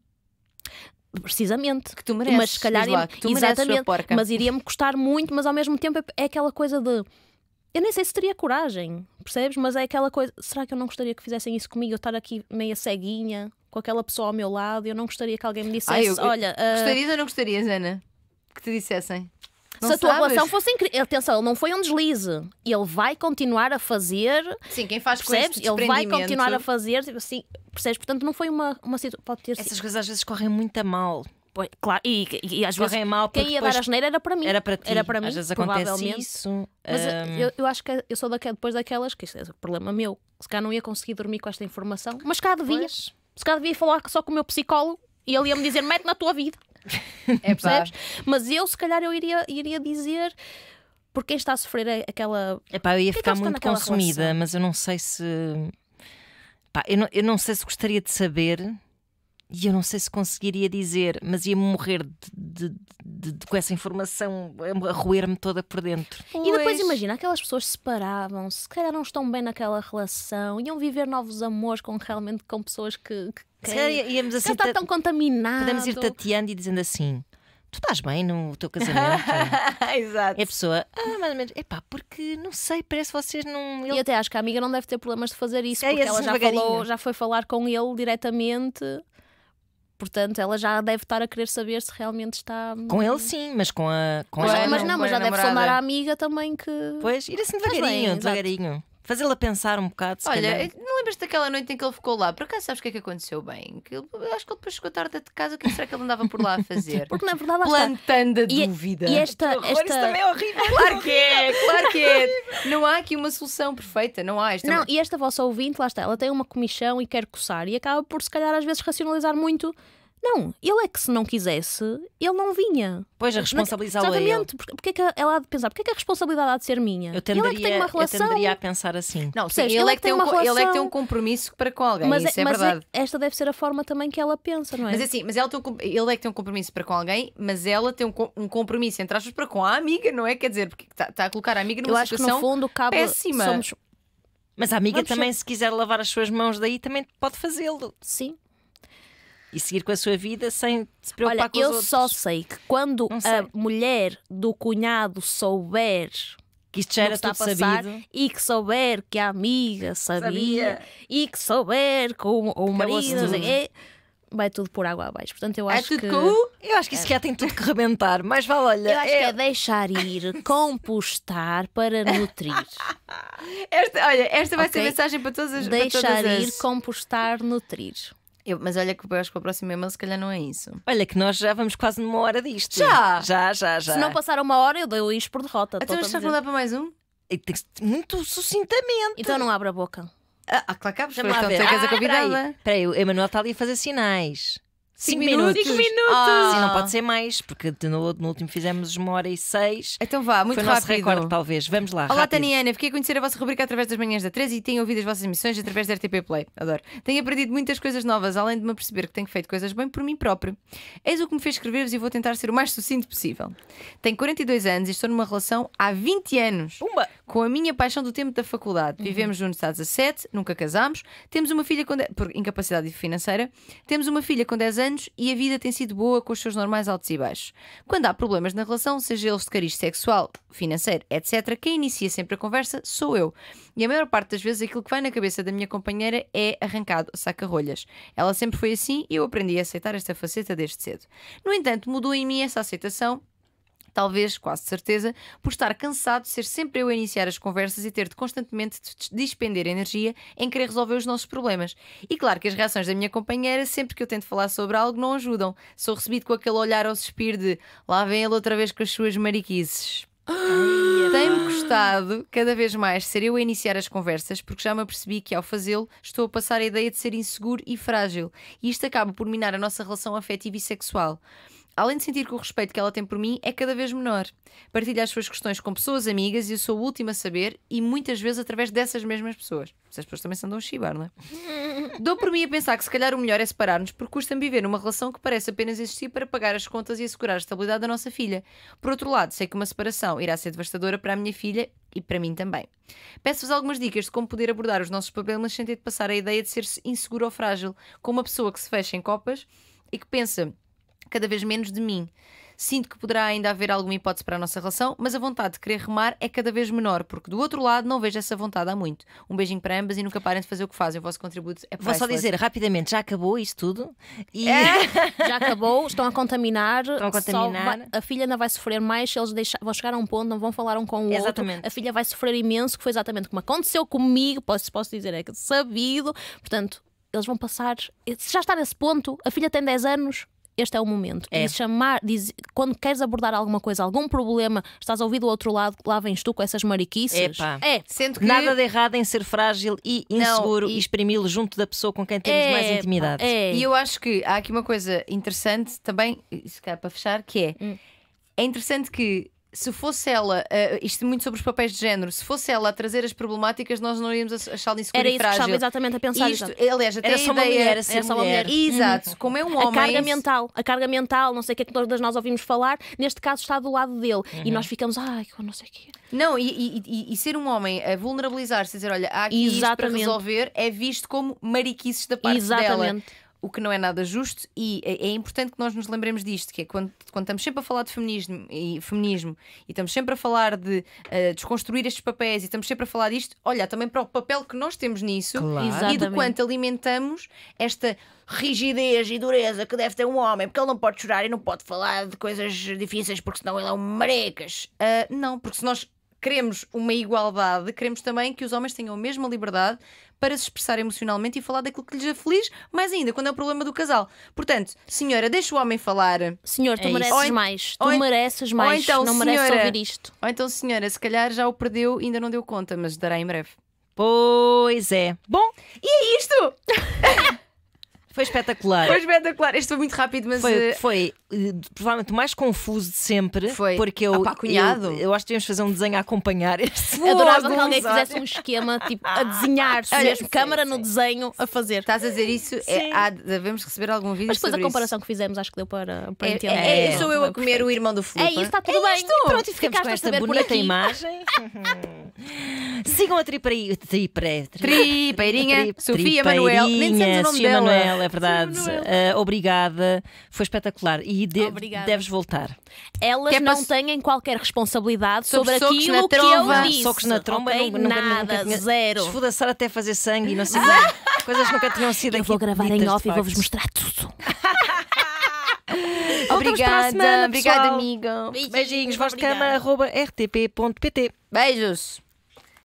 Precisamente. Que tu mereces. Mas se calhar. Lá, que tu exatamente. Porca. Mas iria-me custar muito, mas ao mesmo tempo é, é aquela coisa de. Eu nem sei se teria coragem, percebes? Mas é aquela coisa. Será que eu não gostaria que fizessem isso comigo? Eu estar aqui meia ceguinha, com aquela pessoa ao meu lado, eu não gostaria que alguém me dissesse: Ai, eu... Olha. Uh... Gostarias ou não gostarias, Ana? Que te dissessem? Não se a tua sabes. relação fosse incrível. Atenção, não foi um deslize. Ele vai continuar a fazer. Sim, quem faz percebes? com Ele vai continuar a fazer, tipo assim, percebes? Portanto, não foi uma, uma situação. sido. Essas coisas às vezes correm muito a mal. Pois, claro, e, e, e às Correm vezes mal quem ia dar a geneira era para mim. Era para ti. Era para mim, às vezes acontece isso. Mas hum... eu, eu acho que eu sou daquela, depois daquelas que isto é o problema meu. Se cá não ia conseguir dormir com esta informação, mas cá devias. Se cá devia falar só com o meu psicólogo e ele ia me dizer: mete na tua vida. É percebes? Mas eu, se calhar, eu iria, iria dizer porque quem está a sofrer aquela. Epá, eu ia é ficar muito consumida, relação? mas eu não sei se. Epá, eu, não, eu não sei se gostaria de saber e eu não sei se conseguiria dizer, mas ia-me morrer de, de, de, com essa informação, a roer-me toda por dentro. Pois. E depois imagina, aquelas pessoas separavam-se, se calhar não estão bem naquela relação, iam viver novos amores com realmente com pessoas que. que se assim. está tão contaminado. Podemos ir tateando e dizendo assim tu estás bem no teu casamento? Exato. E a pessoa, ah, mais ou menos, epá, porque não sei, parece que vocês não. Ele... E até acho que a amiga não deve ter problemas de fazer isso, é porque ela já, falou, já foi falar com ele diretamente portanto ela já deve estar a querer saber se realmente está. Com ele sim, mas com a. Com mas, a... mas não, mas já deve namorada. sondar a amiga também que. Pois, ir assim devagarinho, bem, devagarinho fazê-la pensar um bocado. Olha, calhar. não lembras daquela noite em que ele ficou lá? Por acaso sabes o que é que aconteceu bem? Que ele, acho que ele depois chegou tarde de casa, o que é será que ele andava por lá a fazer? Porque na verdade lá Plantando está. a é- dúvida. E esta, horror, esta... Isso também é horrível. Claro que é, claro que é. Não há aqui uma solução perfeita, não há. Esta é não, é e esta vossa ouvinte, lá está, ela tem uma comissão e quer coçar e acaba por se calhar às vezes racionalizar muito não, ele é que se não quisesse, ele não vinha. Pois, a responsabilizá-lo é Exatamente. Porque, porque é que ela há de pensar? Porque é que a responsabilidade há de ser minha? Eu tenderia, ele é que tem uma relação... eu tenderia a pensar assim. Não, sim, ele, ele, é que tem um, relação... ele é que tem um compromisso para com alguém, mas, é- isso é mas é- verdade. É, esta deve ser a forma também que ela pensa, não é? Mas é assim, mas ela tem um, ele é que tem um compromisso para com alguém, mas ela tem um, um compromisso, entre aspas, para com a amiga, não é? Quer dizer, porque está tá a colocar a amiga numa eu situação acho que no fundo, cabe, Somos... Mas a amiga Vamos também, ser... se quiser lavar as suas mãos daí, também pode fazê-lo. Sim e seguir com a sua vida sem se preocupar Olha, com os outros. Olha, eu só sei que quando sei. a mulher do cunhado souber que isto já era tudo passar, sabido. E que souber que a amiga sabia, sabia. e que souber que o, o marido vai tudo por água abaixo. Portanto, eu é acho é que. Eu acho que isso é. já tem tudo que rebentar. Mas vá, olha. Eu acho é... que é deixar ir, compostar para nutrir. Esta, olha, esta vai okay. ser a mensagem para todas as Deixar para todas as... ir, compostar, nutrir. Eu, mas olha que eu acho que o próximo e se calhar não é isso. Olha que nós já vamos quase numa hora disto. Já! Já, já, já. Se não passar uma hora, eu dou isto por derrota. Até então, hoje a falar para mais um? Muito sucintamente. Então não abra a boca. Ah, ah claro que abres, então tu é que a ah, convidada. Espera aí, o Emanuel está ali a fazer sinais. 5 minutos. 5 minutos! Ah. Sim, não pode ser mais, porque no, no último fizemos uma hora e 6. Então vá, muito Foi rápido. Foi o nosso recorde, talvez. Vamos lá. Olá, Taniana. Fiquei a conhecer a vossa rubrica através das manhãs da 13 e tenho ouvido as vossas emissões através da RTP Play. Adoro. Tenho aprendido muitas coisas novas, além de me perceber que tenho feito coisas bem por mim próprio. Eis o que me fez escrever-vos e vou tentar ser o mais sucinto possível. Tenho 42 anos e estou numa relação há 20 anos. Pumba! com a minha paixão do tempo da faculdade. Uhum. Vivemos juntos há 17, nunca casámos, temos uma filha com por incapacidade financeira, temos uma filha com 10 anos e a vida tem sido boa com os seus normais altos e baixos. Quando há problemas na relação, seja eles de cariz sexual, financeiro, etc., quem inicia sempre a conversa sou eu. E a maior parte das vezes aquilo que vai na cabeça da minha companheira é arrancado, saca-rolhas. Ela sempre foi assim e eu aprendi a aceitar esta faceta desde cedo. No entanto, mudou em mim essa aceitação talvez, quase certeza, por estar cansado de ser sempre eu a iniciar as conversas e ter de constantemente despender energia em querer resolver os nossos problemas. E claro que as reações da minha companheira, sempre que eu tento falar sobre algo, não ajudam. Sou recebido com aquele olhar ao suspiro de lá vem ele outra vez com as suas mariquices. Tem-me custado cada vez mais ser eu a iniciar as conversas, porque já me apercebi que ao fazê-lo estou a passar a ideia de ser inseguro e frágil, e isto acaba por minar a nossa relação afetiva e sexual. Além de sentir que o respeito que ela tem por mim é cada vez menor. Partilha as suas questões com pessoas amigas e eu sou o último a saber e muitas vezes através dessas mesmas pessoas. Essas pessoas também se andam a chibar, não é? Dou por mim a pensar que se calhar o melhor é separar-nos porque custa-me viver numa relação que parece apenas existir para pagar as contas e assegurar a estabilidade da nossa filha. Por outro lado, sei que uma separação irá ser devastadora para a minha filha e para mim também. Peço-vos algumas dicas de como poder abordar os nossos problemas sem ter de passar a ideia de ser inseguro ou frágil, com uma pessoa que se fecha em copas e que pensa cada vez menos de mim. Sinto que poderá ainda haver alguma hipótese para a nossa relação, mas a vontade de querer remar é cada vez menor, porque do outro lado não vejo essa vontade há muito. Um beijinho para ambas e nunca parem de fazer o que fazem. O vosso contributo é para Vou só dizer rapidamente: já acabou isso tudo? E... É, já acabou, estão a contaminar. Estão a contaminar. Vai, a filha ainda vai sofrer mais se eles deixar, vão chegar a um ponto, não vão falar um com o exatamente. outro. A filha vai sofrer imenso, que foi exatamente como aconteceu comigo, posso, posso dizer, é sabido. Portanto, eles vão passar. Se já está nesse ponto, a filha tem 10 anos, este é o momento. É. E chamar, diz, quando queres abordar alguma coisa, algum problema, estás a ouvir do outro lado, lá vens tu com essas mariquices. É, sendo que... nada de errado em ser frágil e inseguro Não, e, e exprimi-lo junto da pessoa com quem temos é, mais intimidade. É. E eu acho que há aqui uma coisa interessante também, isso cá para fechar, que é. Hum. É interessante que se fosse ela, uh, isto é muito sobre os papéis de género, se fosse ela a trazer as problemáticas, nós não íamos achá isso insegura Era isso que estava exatamente a pensar. Isto, aliás, até era assim, só uma mulher, era só uma mulher. Uhum. Exato, hum. como é um homem. A carga mental, a carga mental, não sei o que é que todas nós ouvimos falar, neste caso está do lado dele. Uhum. E nós ficamos, ai, eu não sei o que. Não, e, e, e, ser um homem a vulnerabilizar-se, dizer, olha, há aqui isto para resolver, é visto como mariquices da parte exatamente. dela. Exatamente o que não é nada justo, e é, é importante que nós nos lembremos disto, que é quando, quando estamos sempre a falar de feminismo e, feminismo, e estamos sempre a falar de uh, desconstruir estes papéis, e estamos sempre a falar disto, olha também para o papel que nós temos nisso claro. e do quanto alimentamos esta rigidez e dureza que deve ter um homem, porque ele não pode chorar e não pode falar de coisas difíceis, porque senão ele é um marecas. Uh, não, porque se nós queremos uma igualdade, queremos também que os homens tenham a mesma liberdade para se expressar emocionalmente e falar daquilo que lhes aflige, é mais ainda quando é o problema do casal. Portanto, senhora, deixa o homem falar. Senhor, tu é mereces mais. Ou tu mereces mais. Ou então, não senhora, mereces ouvir isto. Ou então, senhora, se calhar já o perdeu e ainda não deu conta, mas dará em breve. Pois é. Bom, e é isto! Foi espetacular. Foi espetacular. Este foi muito rápido, mas. Foi, eh, foi eh, provavelmente o mais confuso de sempre. Foi. Porque eu. Opa, ah, cunhado. Eu, eu acho que devíamos fazer um desenho a acompanhar este. Boa, Adorava que alguém fizesse um esquema, tipo, a desenhar, se mesmo, câmara no desenho a fazer. Estás a dizer isso? É, há, devemos receber algum vídeo. Mas depois a comparação isso. que fizemos, acho que deu para, para é, entender. É, é sou eu a comer o irmão do Filipe. É isso, é? está tudo é bem. Isto. E pronto, e ficamos com esta bonita imagem. Sigam a Tripeirinha. Tripeirinha. Sofia Manuel. Nem se o nome dela é verdade. Uh, obrigada, foi espetacular. E de obrigada. deves voltar. Elas que é não têm qualquer responsabilidade sobre, sobre aquilo que eu disse. Socos na tromba, okay, nunca, nada, nunca tinha, zero. Esfudaçar até fazer sangue, e não sei ah! Coisas nunca tinham sido eu aqui. Eu vou gravar em off e vou-vos mostrar tudo. obrigada, semana, obrigada, amiga. Beijinhos, Beijinhos voz de cama, rtp.pt. Beijos.